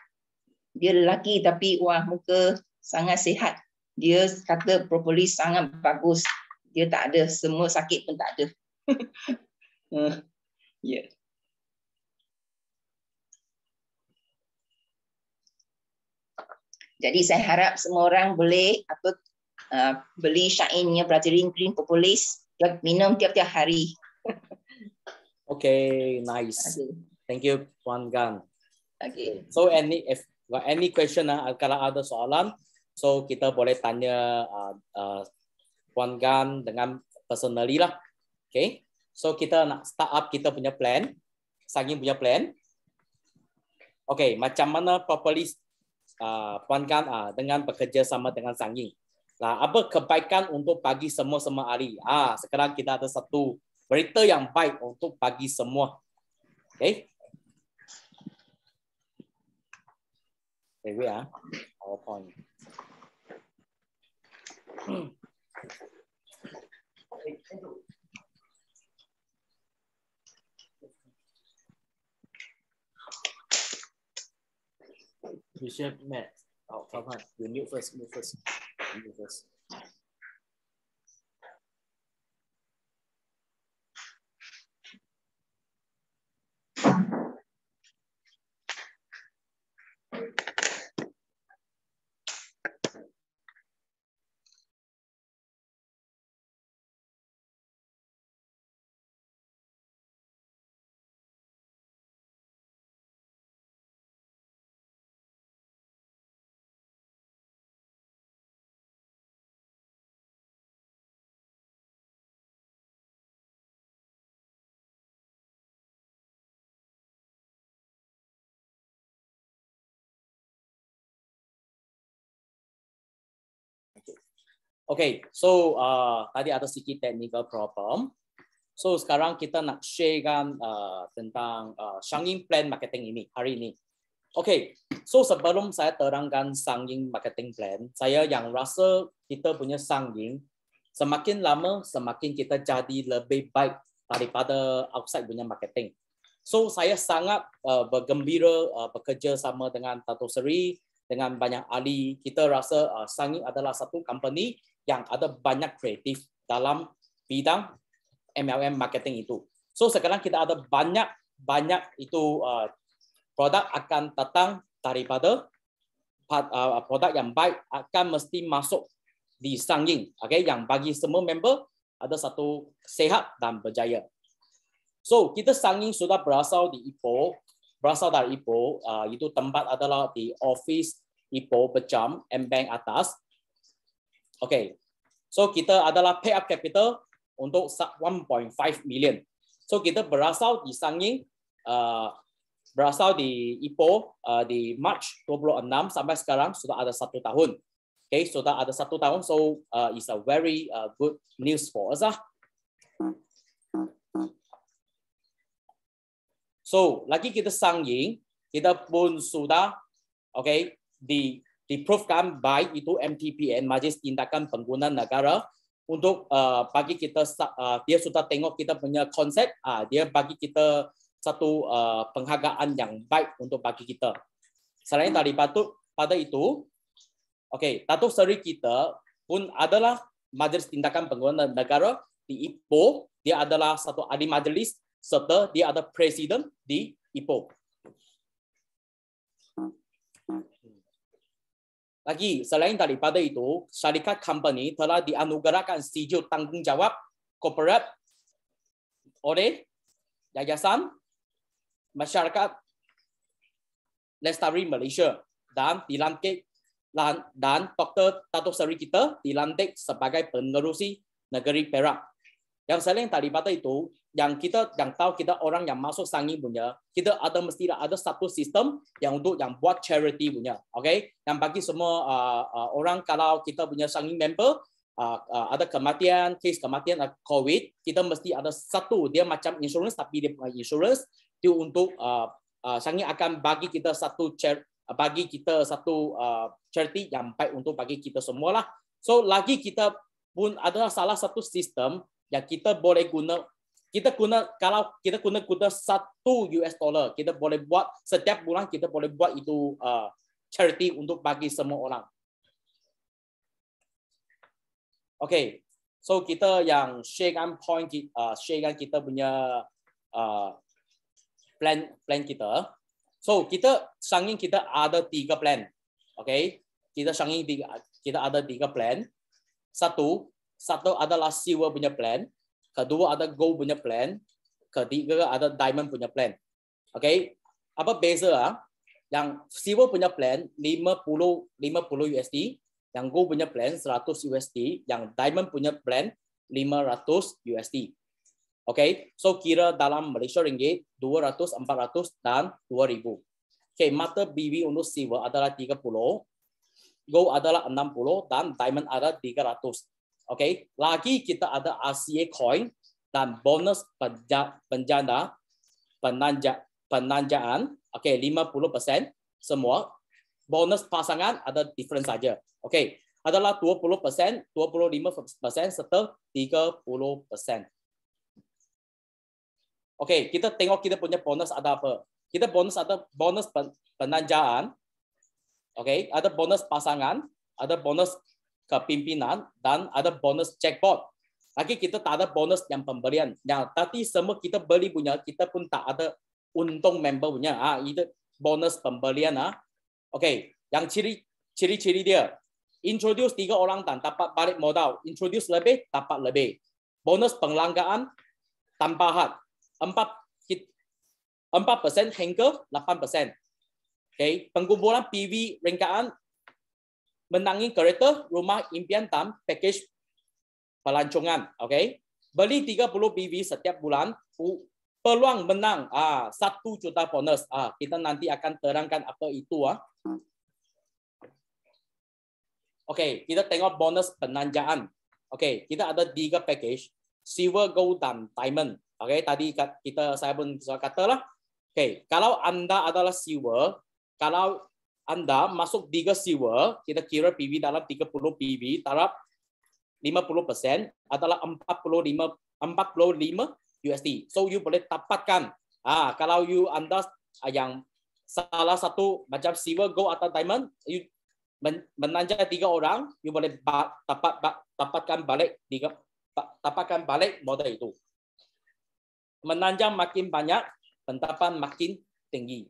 dia lelaki tapi wah muka sangat sehat dia kata propolis sangat bagus dia tak ada semua sakit pun tak ada [LAUGHS] uh, yeah. Jadi saya harap semua orang boleh apa uh, beli syainnya Brazilian Green popolis, buat minum tiap-tiap hari. [LAUGHS] okay, nice. Okay. Thank you Puan Gan. Okay. So any if got any question ah, kalau ada soalan, so kita boleh tanya uh, uh, Puan Gan dengan personally lah. Okay. So kita nak start up kita punya plan. Sangin punya plan. Okay. Macam mana popolis? uh, ah, puankan uh, ah, dengan bekerja sama dengan Sang Yi. Nah, apa kebaikan untuk bagi semua-semua ahli? Ah, sekarang kita ada satu berita yang baik untuk bagi semua. Okay. Okay, ah. PowerPoint. Hmm. Precious Matt. Oh, come on. You mute first. Mute first. Mute first. Okay, so uh, tadi ada sikit technical problem. So sekarang kita nak sharekan uh, tentang uh, sanging plan marketing ini hari ini. Okay, so sebelum saya terangkan sanging marketing plan, saya yang rasa kita punya sanging semakin lama semakin kita jadi lebih baik daripada outside punya marketing. So saya sangat uh, bergembira uh, bekerja sama dengan Tato Seri dengan banyak ahli. Kita rasa uh, Sangit adalah satu company yang ada banyak kreatif dalam bidang MLM marketing itu. So sekarang kita ada banyak banyak itu uh, produk akan datang daripada part, uh, produk yang baik akan mesti masuk di sanging, okay? Yang bagi semua member ada satu sehat dan berjaya. So kita sanging sudah berasal di IPO, berasal dari IPO uh, itu tempat adalah di office IPO Pejam, M Bank atas. Okay. So kita adalah pay up capital untuk 1.5 million. So kita berasal di Sanging, uh, berasal di IPO uh, di March 26 sampai sekarang sudah ada satu tahun. Okay, sudah ada satu tahun. So uh, it's a very uh, good news for us. Ah, So lagi kita Sanging, kita pun sudah okay di diprovkan baik itu MTPN majlis tindakan pengguna negara untuk uh, bagi kita uh, dia sudah tengok kita punya konsep uh, dia bagi kita satu uh, penghargaan yang baik untuk bagi kita selain tadi patut pada itu okey tato seri kita pun adalah majlis tindakan pengguna negara di IPO dia adalah satu ahli majlis serta dia ada presiden di IPO Lagi, selain daripada itu, syarikat company telah dianugerahkan sijil tanggungjawab korporat oleh Yayasan Masyarakat Lestari Malaysia dan dilantik dan, dan Dr. Dato' Seri kita dilantik sebagai penerusi negeri Perak. Yang selain daripada itu, yang kita yang tahu kita orang yang masuk sangi punya, kita ada mesti lah ada satu sistem yang untuk yang buat charity punya, okay? Yang bagi semua uh, uh, orang kalau kita punya sangi member uh, uh, ada kematian, case kematian uh, COVID, kita mesti ada satu dia macam insurance tapi dia punya insurance itu untuk uh, uh, sangi akan bagi kita satu char uh, bagi kita satu uh, charity yang baik untuk bagi kita semua lah. So lagi kita pun ada salah satu sistem yang kita boleh guna kita guna kalau kita guna kuda satu US dollar kita boleh buat setiap bulan kita boleh buat itu uh, charity untuk bagi semua orang. Okay, so kita yang sharekan point uh, sharekan kita punya uh, plan plan kita. So kita sangin kita ada tiga plan. Okay, kita sangin kita ada tiga plan. Satu satu adalah silver punya plan kedua ada gold punya plan, ketiga ada diamond punya plan. Okay, apa beza ah? Yang silver punya plan 50 50 USD, yang gold punya plan 100 USD, yang diamond punya plan 500 USD. Okay, so kira dalam Malaysia ringgit 200, 400 dan 2000. Okay, mata BB untuk silver adalah 30, gold adalah 60 dan diamond adalah 300. Okay, lagi kita ada RCA coin dan bonus penjana penanja penanjaan. Okey, 50% semua bonus pasangan ada different saja. Okay, adalah 20%, 25% serta 30%. Okay, kita tengok kita punya bonus ada apa. Kita bonus ada bonus penanjaan. okay, ada bonus pasangan, ada bonus kepimpinan dan ada bonus jackpot. Lagi kita tak ada bonus yang pemberian. Yang tadi semua kita beli punya, kita pun tak ada untung member punya. Ha, itu bonus pemberian. Ha. Okay. Yang ciri, ciri dia. Introduce tiga orang dan dapat balik modal. Introduce lebih, dapat lebih. Bonus penglanggaan, tambahan. Empat, empat persen hingga lapan persen. Okay. Pengumpulan PV ringkaan menangi kereta rumah impian tam, pakej pelancongan. Okay? Beli 30 BV setiap bulan, peluang menang ah, 1 juta bonus. Ah, kita nanti akan terangkan apa itu. Ah. Okay, kita tengok bonus penanjaan. Okay, kita ada tiga package, silver, gold, dan diamond. Okay, tadi kita saya pun sudah kata lah. Okay, kalau anda adalah silver, kalau anda masuk tiga siwa, kita kira PV dalam 30 PV, taraf 50% adalah 45 45 USD. So you boleh dapatkan. Ah, kalau you anda ah, yang salah satu macam silver, go atau diamond, you menanjak tiga orang, you boleh dapat dapatkan balik tiga dapatkan balik modal itu. Menanja makin banyak, pendapatan makin tinggi.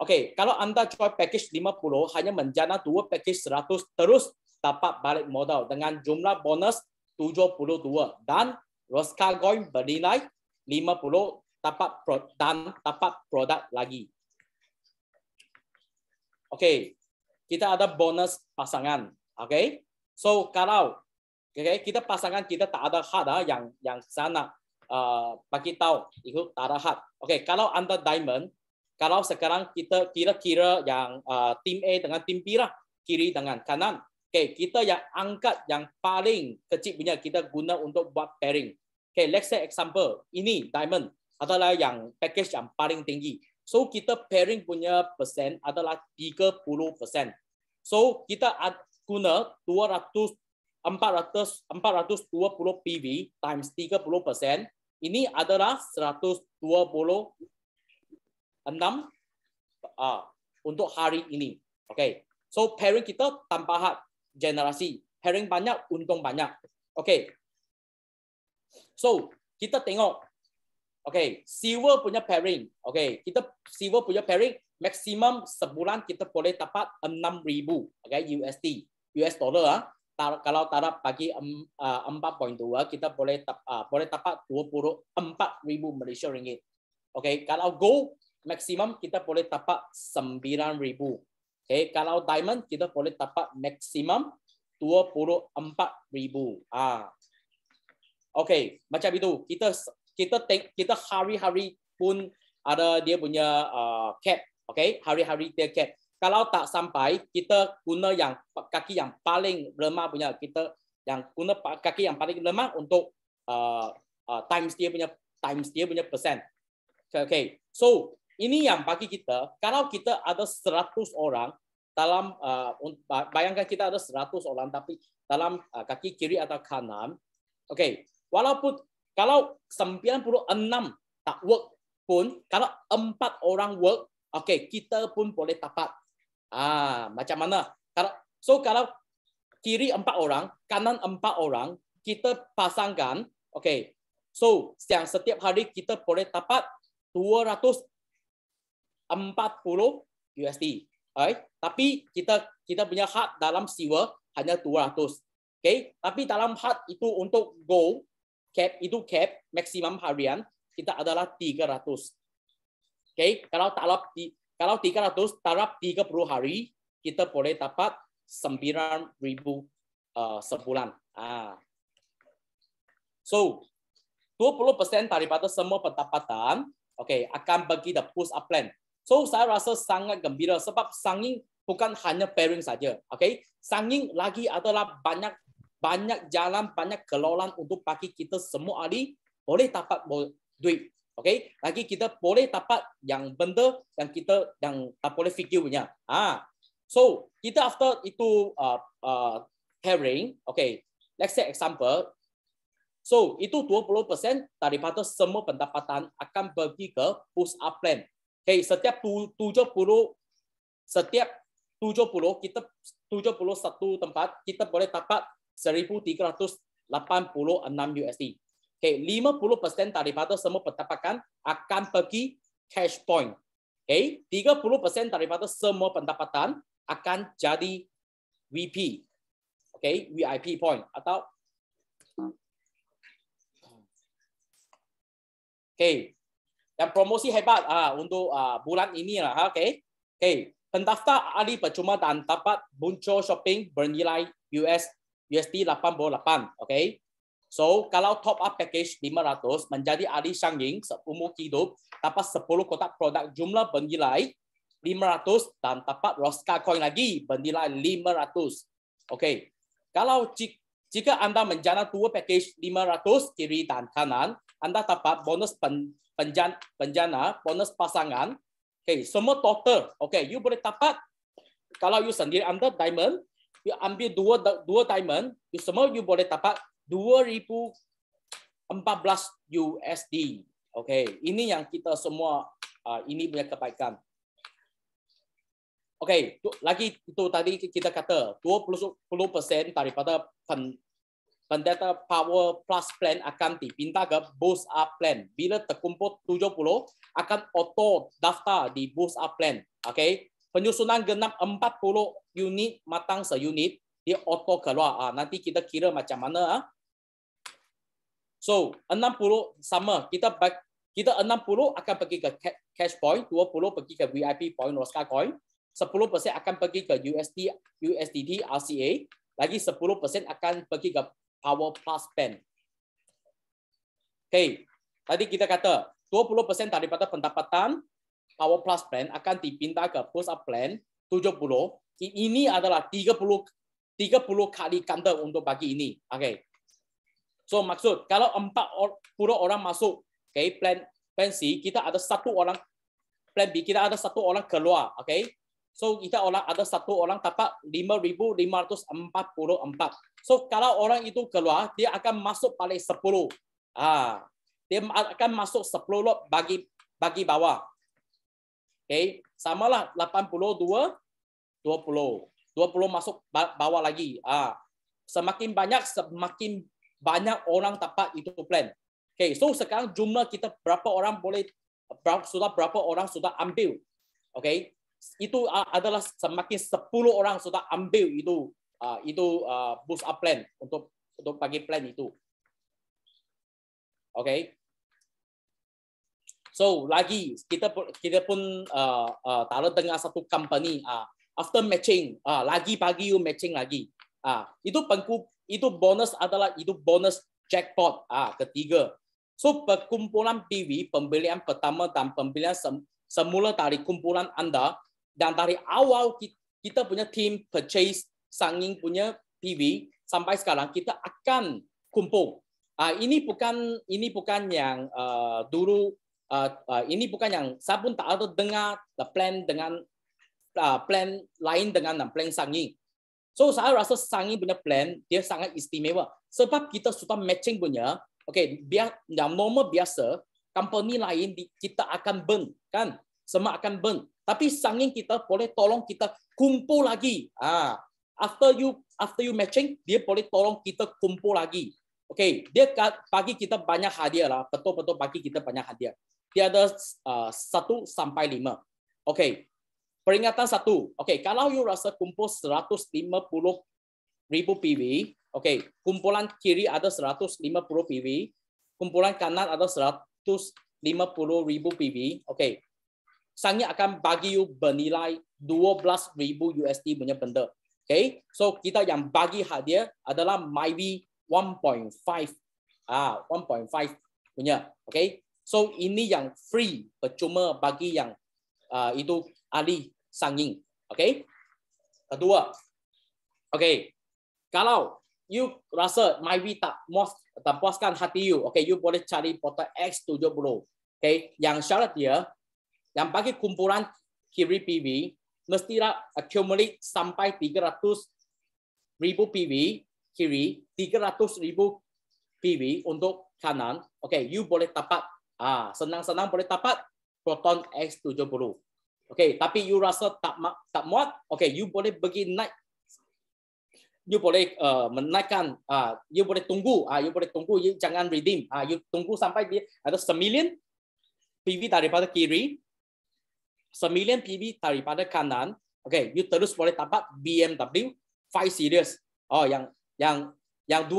Okey, kalau anda coy package 50 hanya menjana dua package 100 terus dapat balik modal dengan jumlah bonus 72 dan Roska goin bernilai 50 dapat pro, dan dapat produk lagi. Okey, kita ada bonus pasangan. Okey, so kalau okay, kita pasangan kita tak ada hard ah, yang yang sana uh, bagi tahu itu tak ada hard. Okey, kalau anda diamond kalau sekarang kita kira-kira yang uh, tim A dengan tim B lah, kiri dengan kanan. Okay, kita yang angkat yang paling kecil punya kita guna untuk buat pairing. Okay, let's say example, ini diamond adalah yang package yang paling tinggi. So kita pairing punya persen adalah 30%. So kita guna 200 400 420 PV times 30%. Ini adalah 120 enam uh, untuk hari ini. Okay. So pairing kita tanpa tambahan generasi. Pairing banyak, untung banyak. Okay. So kita tengok. Okay. Silver punya pairing. Okay. Kita silver punya pairing maksimum sebulan kita boleh dapat enam ribu. Okay. USD. US dollar. Ah. Tar, kalau tarap bagi ah, empat point dua kita boleh uh, boleh dapat dua puluh empat ribu Malaysia ringgit. Okay. Kalau gold maksimum kita boleh dapat 9000. Okey, kalau diamond kita boleh tapak maksimum 24000. Ah. Okey, macam itu. Kita kita tank, kita hari-hari pun ada dia punya uh, cap. Okey, hari-hari dia cap. Kalau tak sampai, kita guna yang kaki yang paling lemah punya kita yang guna kaki yang paling lemah untuk uh, uh, times dia punya times dia punya persen. Okay, so ini yang bagi kita kalau kita ada 100 orang dalam uh, bayangkan kita ada 100 orang tapi dalam uh, kaki kiri atau kanan okay. walaupun kalau 96 tak work pun kalau empat orang work okay kita pun boleh dapat ah macam mana kalau so kalau kiri empat orang kanan empat orang kita pasangkan okay. so setiap hari kita boleh dapat 40 USD. Okay? Tapi kita kita punya hard dalam silver hanya 200. Okay? Tapi dalam hard itu untuk gold cap itu cap maksimum harian kita adalah 300. Okay? Kalau tarap di kalau 300 tarap 30 hari kita boleh dapat 9000 uh, sebulan. Ah. So 20% daripada semua pendapatan okay, akan bagi the push up plan. So saya rasa sangat gembira sebab sanging bukan hanya pairing saja. Okay? Sanging lagi adalah banyak banyak jalan, banyak kelolaan untuk bagi kita semua ali boleh dapat duit. Okay? Lagi kita boleh dapat yang benda yang kita yang tak boleh fikirnya. Ah. Ha. So, kita after itu uh, uh, pairing, okay. let's say example, So, itu 20% daripada semua pendapatan akan pergi ke push-up plan. Okay, eh, setiap tujuh puluh setiap tujuh puluh kita tujuh puluh satu tempat kita boleh dapat seribu tiga ratus lapan puluh enam USD. Okay, lima puluh persen daripada semua pendapatan akan pergi cash point. Okay, tiga puluh persen daripada semua pendapatan akan jadi VIP. Okay, VIP point atau Okay, dan promosi hebat ah untuk ah bulan ini lah ha, okey okey pendaftar ahli percuma dan dapat muncul shopping bernilai US USD 88 okey so kalau top up package 500 menjadi ahli sanging seumur hidup dapat 10 kotak produk jumlah bernilai 500 dan dapat Roska coin lagi bernilai 500 okey kalau jika anda menjana dua package 500 kiri dan kanan anda dapat bonus penjana, bonus pasangan. Okay, semua total. Okay, you boleh dapat kalau you sendiri anda diamond, you ambil dua dua diamond, you semua you boleh dapat 2014 USD. Okay, ini yang kita semua uh, ini punya kebaikan. Okay, tu, lagi itu tadi kita kata 20% daripada pen, Pendeta Power Plus Plan akan dipinta ke Boost Up Plan. Bila terkumpul 70, akan auto daftar di Boost Up Plan. Okay. Penyusunan genap 40 unit matang seunit, dia auto keluar. Ah, nanti kita kira macam mana. Ah. So, 60 sama. Kita kita 60 akan pergi ke cash point, 20 pergi ke VIP point, Rosca coin. 10% akan pergi ke USD, USDT, RCA. Lagi 10% akan pergi ke power plus band. Okay, tadi kita kata 20% daripada pendapatan power plus band akan dipindah ke push up plan 70. Ini adalah 30 30 kali ganda untuk bagi ini. Okay. So maksud kalau 40 orang masuk okay, plan plan C, kita ada satu orang plan B, kita ada satu orang keluar. Okay. So kita orang ada satu orang dapat 5,544. So kalau orang itu keluar, dia akan masuk balik 10. Ah, dia akan masuk 10 lot bagi bagi bawah. Okay, sama lah 82, 20, 20 masuk bawah lagi. Ah, semakin banyak semakin banyak orang dapat itu plan. Okay, so sekarang jumlah kita berapa orang boleh sudah berapa orang sudah ambil. Okay, itu ah, adalah semakin 10 orang sudah ambil itu ah, itu ah, boost up plan untuk untuk pagi plan itu. Okay. So lagi kita kita pun uh, uh, dengan satu company uh, after matching uh, lagi pagi you matching lagi uh, itu pengku itu bonus adalah itu bonus jackpot uh, ketiga so perkumpulan PV pembelian pertama dan pembelian sem semula dari kumpulan anda dan dari awal kita punya team purchase Sangin punya TV sampai sekarang kita akan kumpul. Uh, ini bukan ini bukan yang uh, dulu uh, uh, ini bukan yang saya pun tak ada dengar the plan dengan uh, plan lain dengan uh, plan Sanging. So saya rasa Sangin punya plan dia sangat istimewa sebab kita sudah matching punya. Okay, biar yang normal biasa company lain kita akan burn kan semak akan burn. Tapi sangin kita boleh tolong kita kumpul lagi. Ah, after you after you matching, dia boleh tolong kita kumpul lagi. Okay, dia bagi kita banyak hadiah lah. Betul-betul bagi kita banyak hadiah. Dia ada uh, satu uh, sampai lima. Okay, peringatan satu. Okay, kalau you rasa kumpul seratus lima puluh ribu PV, okay, kumpulan kiri ada seratus lima puluh PV, kumpulan kanan ada seratus lima puluh ribu PV. Okay, sangit akan bagi you bernilai 12 ribu USD punya benda. Okay, so kita yang bagi hadiah adalah maybe 1.5 ah 1.5 punya. Okay, so ini yang free percuma bagi yang uh, itu ahli sangin. Okay, kedua. Okay, kalau you rasa maybe tak most tak puaskan hati you, okay, you boleh cari portal X70. Okay, yang syarat dia dan bagi kumpulan kiri PV, mestilah accumulate sampai 300 ribu PV kiri, 300 ribu PV untuk kanan. Okey, you boleh dapat, ah senang-senang boleh dapat Proton X70. Okey, tapi you rasa tak tak muat, okey, you boleh pergi naik. You boleh uh, menaikkan, uh, you boleh tunggu, uh, you boleh tunggu, you jangan redeem. Uh, you tunggu sampai dia ada semillion PV daripada kiri, 9 PV daripada kanan, okay, you terus boleh dapat BMW 5 Series. Oh, yang yang yang 2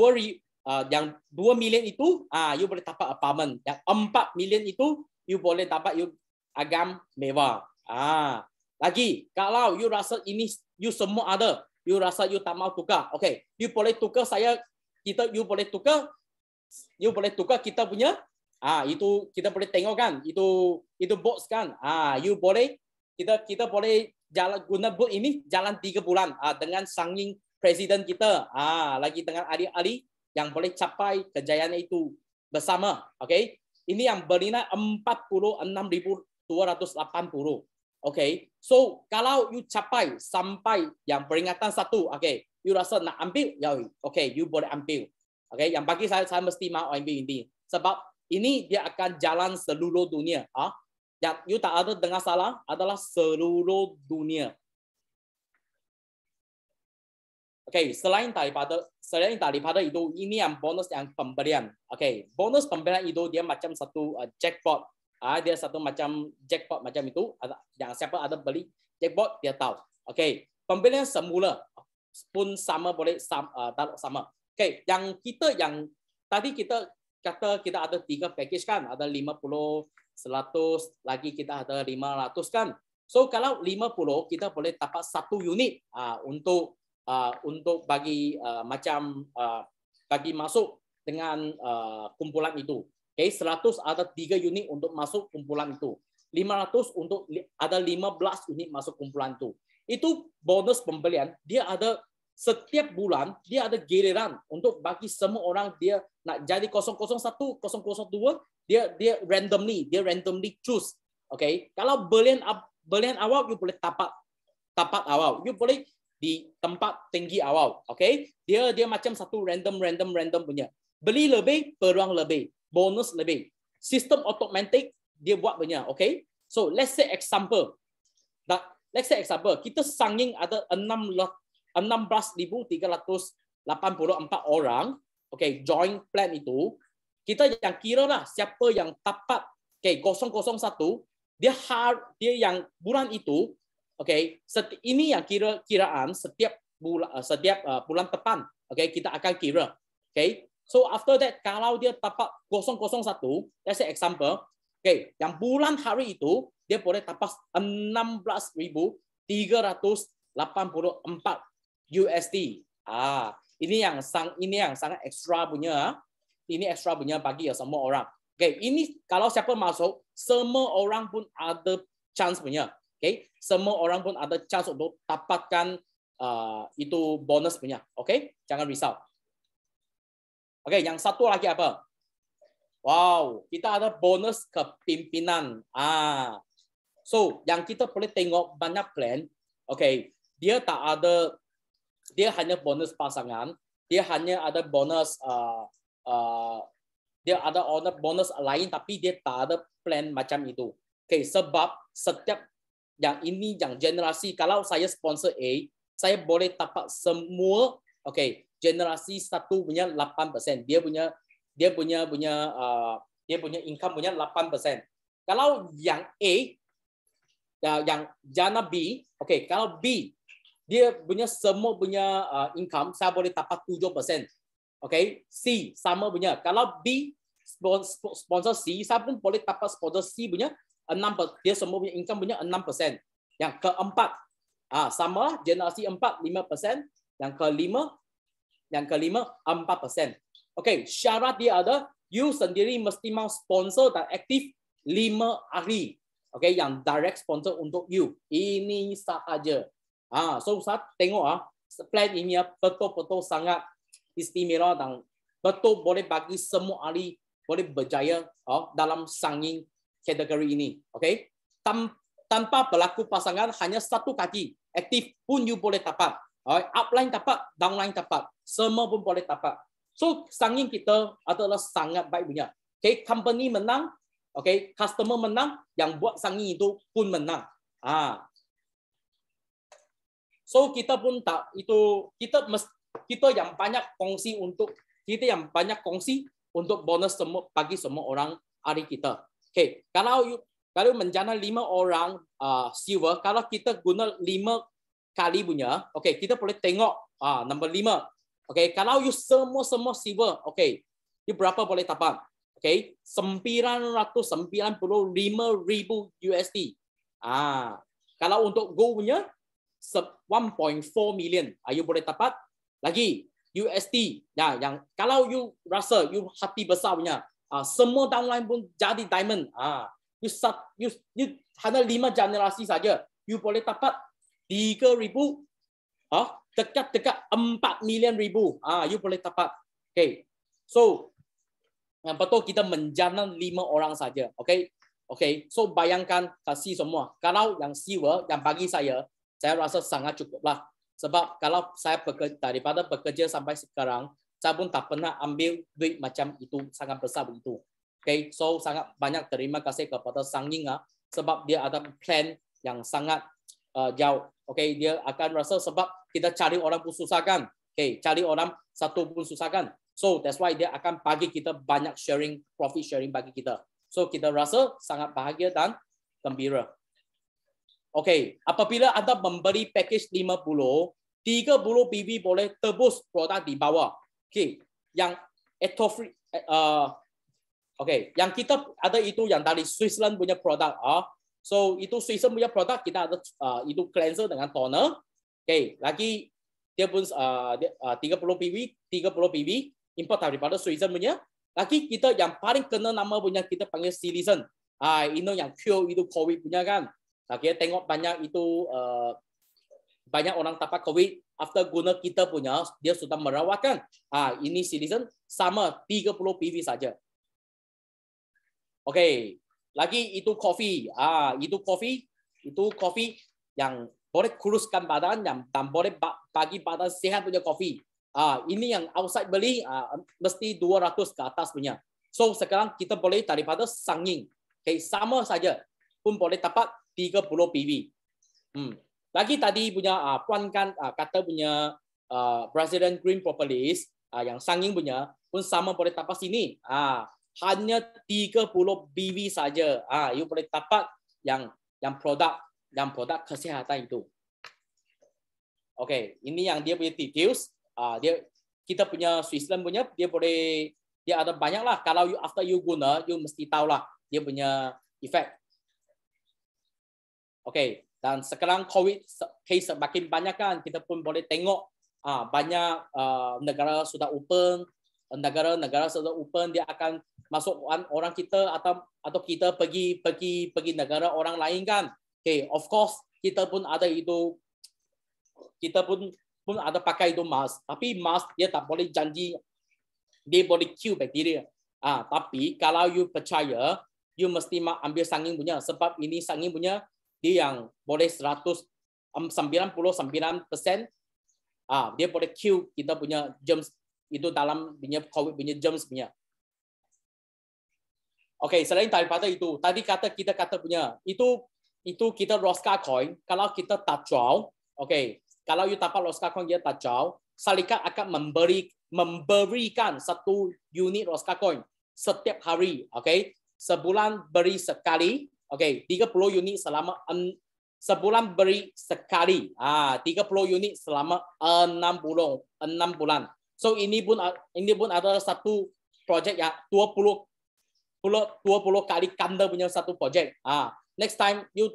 uh, yang 2 million itu, ah, uh, you boleh dapat apartment. Yang 4 million itu, you boleh dapat you agam mewah. Ah, lagi kalau you rasa ini you semua ada, you rasa you tak mau tukar, okay, you boleh tukar saya kita you boleh tukar you boleh tukar kita punya Ah itu kita boleh tengok kan? Itu itu box kan? Ah you boleh kita kita boleh jalan guna box ini jalan tiga bulan ah dengan sanging presiden kita ah lagi dengan ahli-ahli yang boleh capai kejayaan itu bersama. Okay? Ini yang berina empat puluh enam ribu dua ratus lapan puluh. Okay? So kalau you capai sampai yang peringatan satu, okay? You rasa nak ambil? Ya, okay. You boleh ambil. Okay? Yang bagi saya saya mesti mau ambil ini sebab ini dia akan jalan seluruh dunia. Ah, ya, you tak ada dengar salah, adalah seluruh dunia. Okay, selain daripada selain daripada itu ini yang bonus yang pemberian. Okay, bonus pemberian itu dia macam satu uh, jackpot. Ah, dia satu macam jackpot macam itu. Ada yang siapa ada beli jackpot dia tahu. Okay, pemberian semula pun sama boleh sama uh, sama. Okay, yang kita yang tadi kita kata kita ada tiga package kan, ada 50, 100, lagi kita ada 500 kan. So kalau 50, kita boleh dapat satu unit uh, untuk uh, untuk bagi uh, macam uh, bagi masuk dengan uh, kumpulan itu. Okay, 100 ada tiga unit untuk masuk kumpulan itu. 500 untuk ada 15 unit masuk kumpulan itu. Itu bonus pembelian, dia ada setiap bulan dia ada giliran untuk bagi semua orang dia nak jadi 001, 002, dia dia randomly, dia randomly choose. Okay, kalau belian belian awal, you boleh tapak tapak awal, you boleh di tempat tinggi awal. Okay, dia dia macam satu random random random punya. Beli lebih, peluang lebih, bonus lebih. Sistem automatic dia buat punya. Okay, so let's say example. Let's say example, kita sanging ada enam lot 16,384 orang okay, join plan itu, kita yang kira lah siapa yang tapak, okay, 001, dia har, dia yang bulan itu, okay, seti, ini yang kira kiraan setiap bulan uh, setiap uh, bulan depan, okay, kita akan kira. Okay. So after that, kalau dia tapak 001, that's an example, okay, yang bulan hari itu, dia boleh tapak 16,384 USD. Ah, ini yang sang ini yang sangat ekstra punya. Ah. Ini ekstra punya bagi ya semua orang. Okay, ini kalau siapa masuk, semua orang pun ada chance punya. Okay, semua orang pun ada chance untuk dapatkan uh, itu bonus punya. Okay, jangan risau. Okay, yang satu lagi apa? Wow, kita ada bonus kepimpinan. Ah, so yang kita boleh tengok banyak plan. Okay, dia tak ada dia hanya bonus pasangan, dia hanya ada bonus uh, uh, dia ada ada bonus lain tapi dia tak ada plan macam itu. Okay, sebab setiap yang ini yang generasi kalau saya sponsor A, saya boleh dapat semua okay, generasi satu punya 8%, dia punya dia punya punya uh, dia punya income punya 8%. Kalau yang A yang jana B, okay, kalau B dia punya semua punya uh, income saya boleh dapat 7%. Okay, C sama punya. Kalau B sponsor C, saya pun boleh dapat sponsor C punya 6%. Dia semua punya income punya 6%. Yang keempat, ah sama lah, generasi 4, 5%. Yang kelima, yang kelima, 4%. Okay, syarat dia ada, you sendiri mesti mau sponsor dan aktif 5 hari. Okay, yang direct sponsor untuk you. Ini sahaja. Ah, so saat tengok ah, plan ini ah, betul-betul sangat istimewa dan betul boleh bagi semua ahli boleh berjaya ah, dalam sanging kategori ini. Okay? Tam, tanpa pelaku pasangan, hanya satu kaki aktif pun you boleh tapak, Right? Upline tapak downline tapak Semua pun boleh tapak. So sanging kita adalah sangat baik punya. Okay? Company menang, okay? customer menang, yang buat sanging itu pun menang. Ah, So kita pun tak itu kita mes, kita yang banyak kongsi untuk kita yang banyak kongsi untuk bonus semua bagi semua orang hari kita. Okay, kalau you, kalau menjana lima orang uh, silver, kalau kita guna lima kali punya, okay, kita boleh tengok ah uh, nombor lima. Okay, kalau you semua semua silver, okay, you berapa boleh tapak, Okay, sembilan ratus sembilan puluh lima ribu USD. Ah, kalau untuk gold punya, 1.4 million. Are you boleh dapat? Lagi, USD. Ya, yang Kalau you rasa you hati besar punya, uh, semua downline pun jadi diamond. Uh, you, sub, you, you hanya lima generasi saja, you boleh dapat 3,000. Uh, ah, Dekat-dekat 4 million ribu. Uh, you boleh dapat. Okay. So, yang betul kita menjana lima orang saja. Okay. Okay, so bayangkan kasih semua. Kalau yang siwa yang bagi saya saya rasa sangat cukuplah. Sebab kalau saya bekerja, daripada bekerja sampai sekarang, saya pun tak pernah ambil duit macam itu, sangat besar begitu. Okay. So, sangat banyak terima kasih kepada Sang Ying ah, sebab dia ada plan yang sangat uh, jauh. Okay. Dia akan rasa sebab kita cari orang pun susah kan. Okay. Cari orang satu pun susah kan. So, that's why dia akan bagi kita banyak sharing, profit sharing bagi kita. So, kita rasa sangat bahagia dan gembira. Okey, apabila anda membeli package 50, 30 BB boleh tebus produk di bawah. Okey, yang eto free eh, uh, okey, yang kita ada itu yang dari Switzerland punya produk ah. Uh. So itu Switzerland punya produk kita ada uh, itu cleanser dengan toner. Okey, lagi dia pun uh, uh, 30 BB, 30 BB import daripada Switzerland punya. Lagi kita yang paling kena nama punya kita panggil Citizen. Ah, uh, ini yang cure itu COVID punya kan. Okay, tengok banyak itu uh, banyak orang tapak COVID after guna kita punya dia sudah merawatkan. Ah ini citizen sama 30 PV saja. Okay, lagi itu kopi. Ah itu kopi itu kopi yang boleh kuruskan badan yang dan boleh bagi badan sehat punya kopi. Ah ini yang outside beli ah, mesti 200 ke atas punya. So sekarang kita boleh daripada sanging. Okay, sama saja pun boleh dapat tiga puluh PV. Hmm. Lagi tadi punya uh, puan kan uh, kata punya uh, President Green Propolis uh, yang sangin punya pun sama boleh tapak sini. Uh, hanya tiga puluh PV saja. Ah, uh, you boleh tapat yang yang produk yang produk kesihatan itu. Okay, ini yang dia punya details. Ah, uh, dia kita punya Switzerland punya dia boleh dia ada banyak lah. Kalau you after you guna, you mesti tahu lah dia punya effect. Okey, dan sekarang COVID case makin banyak kan, kita pun boleh tengok uh, banyak uh, negara sudah open, negara-negara sudah open dia akan masuk orang kita atau atau kita pergi pergi pergi negara orang lain kan. Okey, of course kita pun ada itu kita pun pun ada pakai itu mask. Tapi mask dia tak boleh janji dia boleh kill bakteria. Ah, tapi kalau you percaya, you mesti ambil sangin punya sebab ini sangin punya dia yang boleh 199% ah dia boleh kill kita punya germs itu dalam punya covid punya germs punya Okey, selain daripada itu, tadi kata kita kata punya itu itu kita Rosca coin. Kalau kita tak jual, okey, kalau you tapak Rosca coin dia tak jual, salika akan memberi memberikan satu unit Rosca coin setiap hari, okey. Sebulan beri sekali, Okay, 30 unit selama en, sebulan beri sekali. Ah, ha, 30 unit selama enam bulan, enam bulan. So ini pun ini pun adalah satu projek ya 20 20 kali kanda punya satu projek. Ah, ha, next time you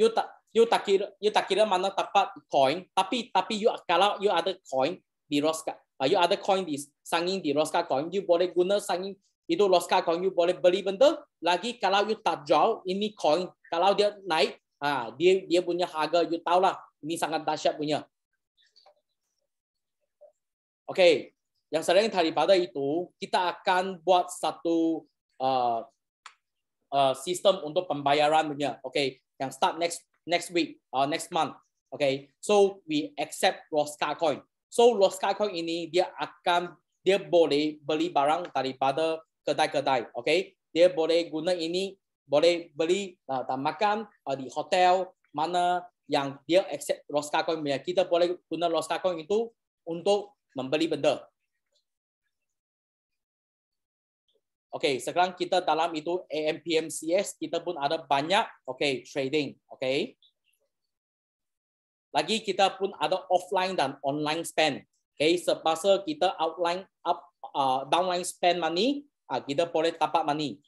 you tak you tak kira you tak kira mana dapat coin tapi tapi you kalau you ada coin di Roska uh, you ada coin di sanging di Roska coin you boleh guna sanging itu loss card coin you boleh beli benda lagi kalau you tak jual ini coin kalau dia naik ha, dia dia punya harga you tahu lah ini sangat dahsyat punya okay yang sering daripada itu kita akan buat satu uh, uh, sistem untuk pembayaran punya okay yang start next next week uh, next month okay so we accept loss card coin so loss card coin ini dia akan dia boleh beli barang daripada kedai-kedai. Okay? Dia boleh guna ini, boleh beli uh, makan uh, di hotel mana yang dia accept Roska Coin. Kita boleh guna Roska Coin itu untuk membeli benda. Okay, sekarang kita dalam itu AMPMCS, kita pun ada banyak okay, trading. Okay? Lagi kita pun ada offline dan online spend. Okay, sebab kita outline up uh, downline spend money, ah kita boleh tapak money.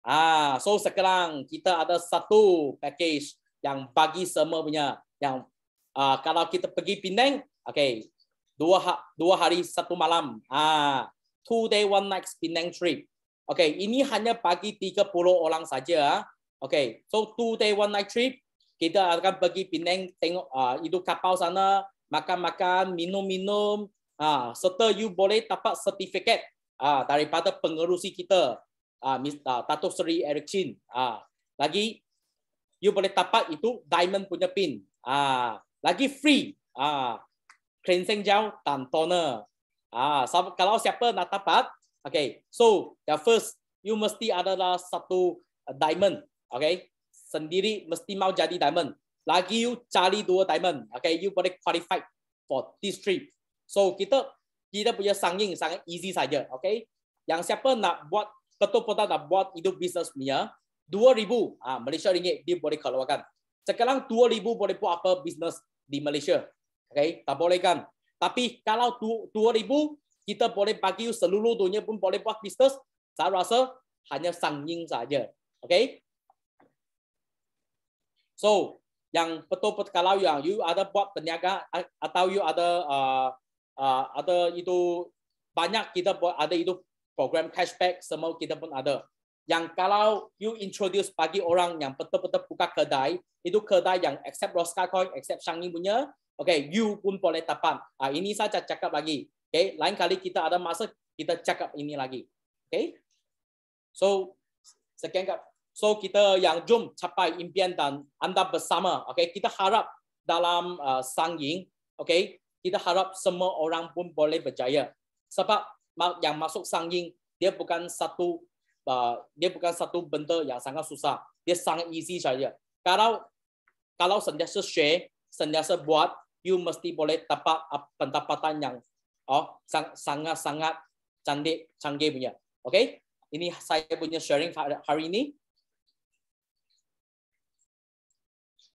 Ah, so sekarang kita ada satu package yang bagi semua punya yang ah kalau kita pergi Penang, okay, dua ha, dua hari satu malam. Ah, two day one night Penang trip. Okay, ini hanya bagi 30 orang saja. ah, Okay, so two day one night trip kita akan pergi Penang tengok ah itu kapal sana makan makan minum minum ah serta you boleh dapat certificate ah daripada pengerusi kita ah Mr. Tato ah, Sri Eric Chin ah lagi you boleh tapak itu diamond punya pin ah lagi free ah cleansing gel tan toner ah so, kalau siapa nak tapak, okay so the first you mesti adalah satu uh, diamond okay sendiri mesti mau jadi diamond lagi you cari dua diamond okay you boleh qualify for this trip so kita kita punya sangin sangat easy saja. Okay? Yang siapa nak buat betul-betul nak buat itu bisnes dua ribu, ah Malaysia ringgit dia boleh keluarkan. Sekarang dua ribu boleh buat apa bisnes di Malaysia. Okay? Tak boleh kan? Tapi kalau dua ribu kita boleh bagi seluruh dunia pun boleh buat bisnes, saya rasa hanya sangin saja. Okay? So, yang betul-betul kalau yang you ada buat peniaga atau you ada uh, uh, ada itu banyak kita ada itu program cashback semua kita pun ada. Yang kalau you introduce bagi orang yang betul-betul buka kedai, itu kedai yang accept Rosca Coin, accept Shangli punya, okay, you pun boleh tapak. Uh, ah, ini saya cakap lagi. Okay, lain kali kita ada masa, kita cakap ini lagi. Okay? So, sekian kak. So, kita yang jump capai impian dan anda bersama. Okay? Kita harap dalam uh, ah, sanging, okay? kita harap semua orang pun boleh berjaya. Sebab yang masuk sangin, dia bukan satu uh, dia bukan satu benda yang sangat susah. Dia sangat easy saja. Kalau kalau sentiasa share, sentiasa buat, you mesti boleh dapat pendapatan yang oh sangat-sangat cantik, canggih punya. Okay? Ini saya punya sharing ha-, hari ini.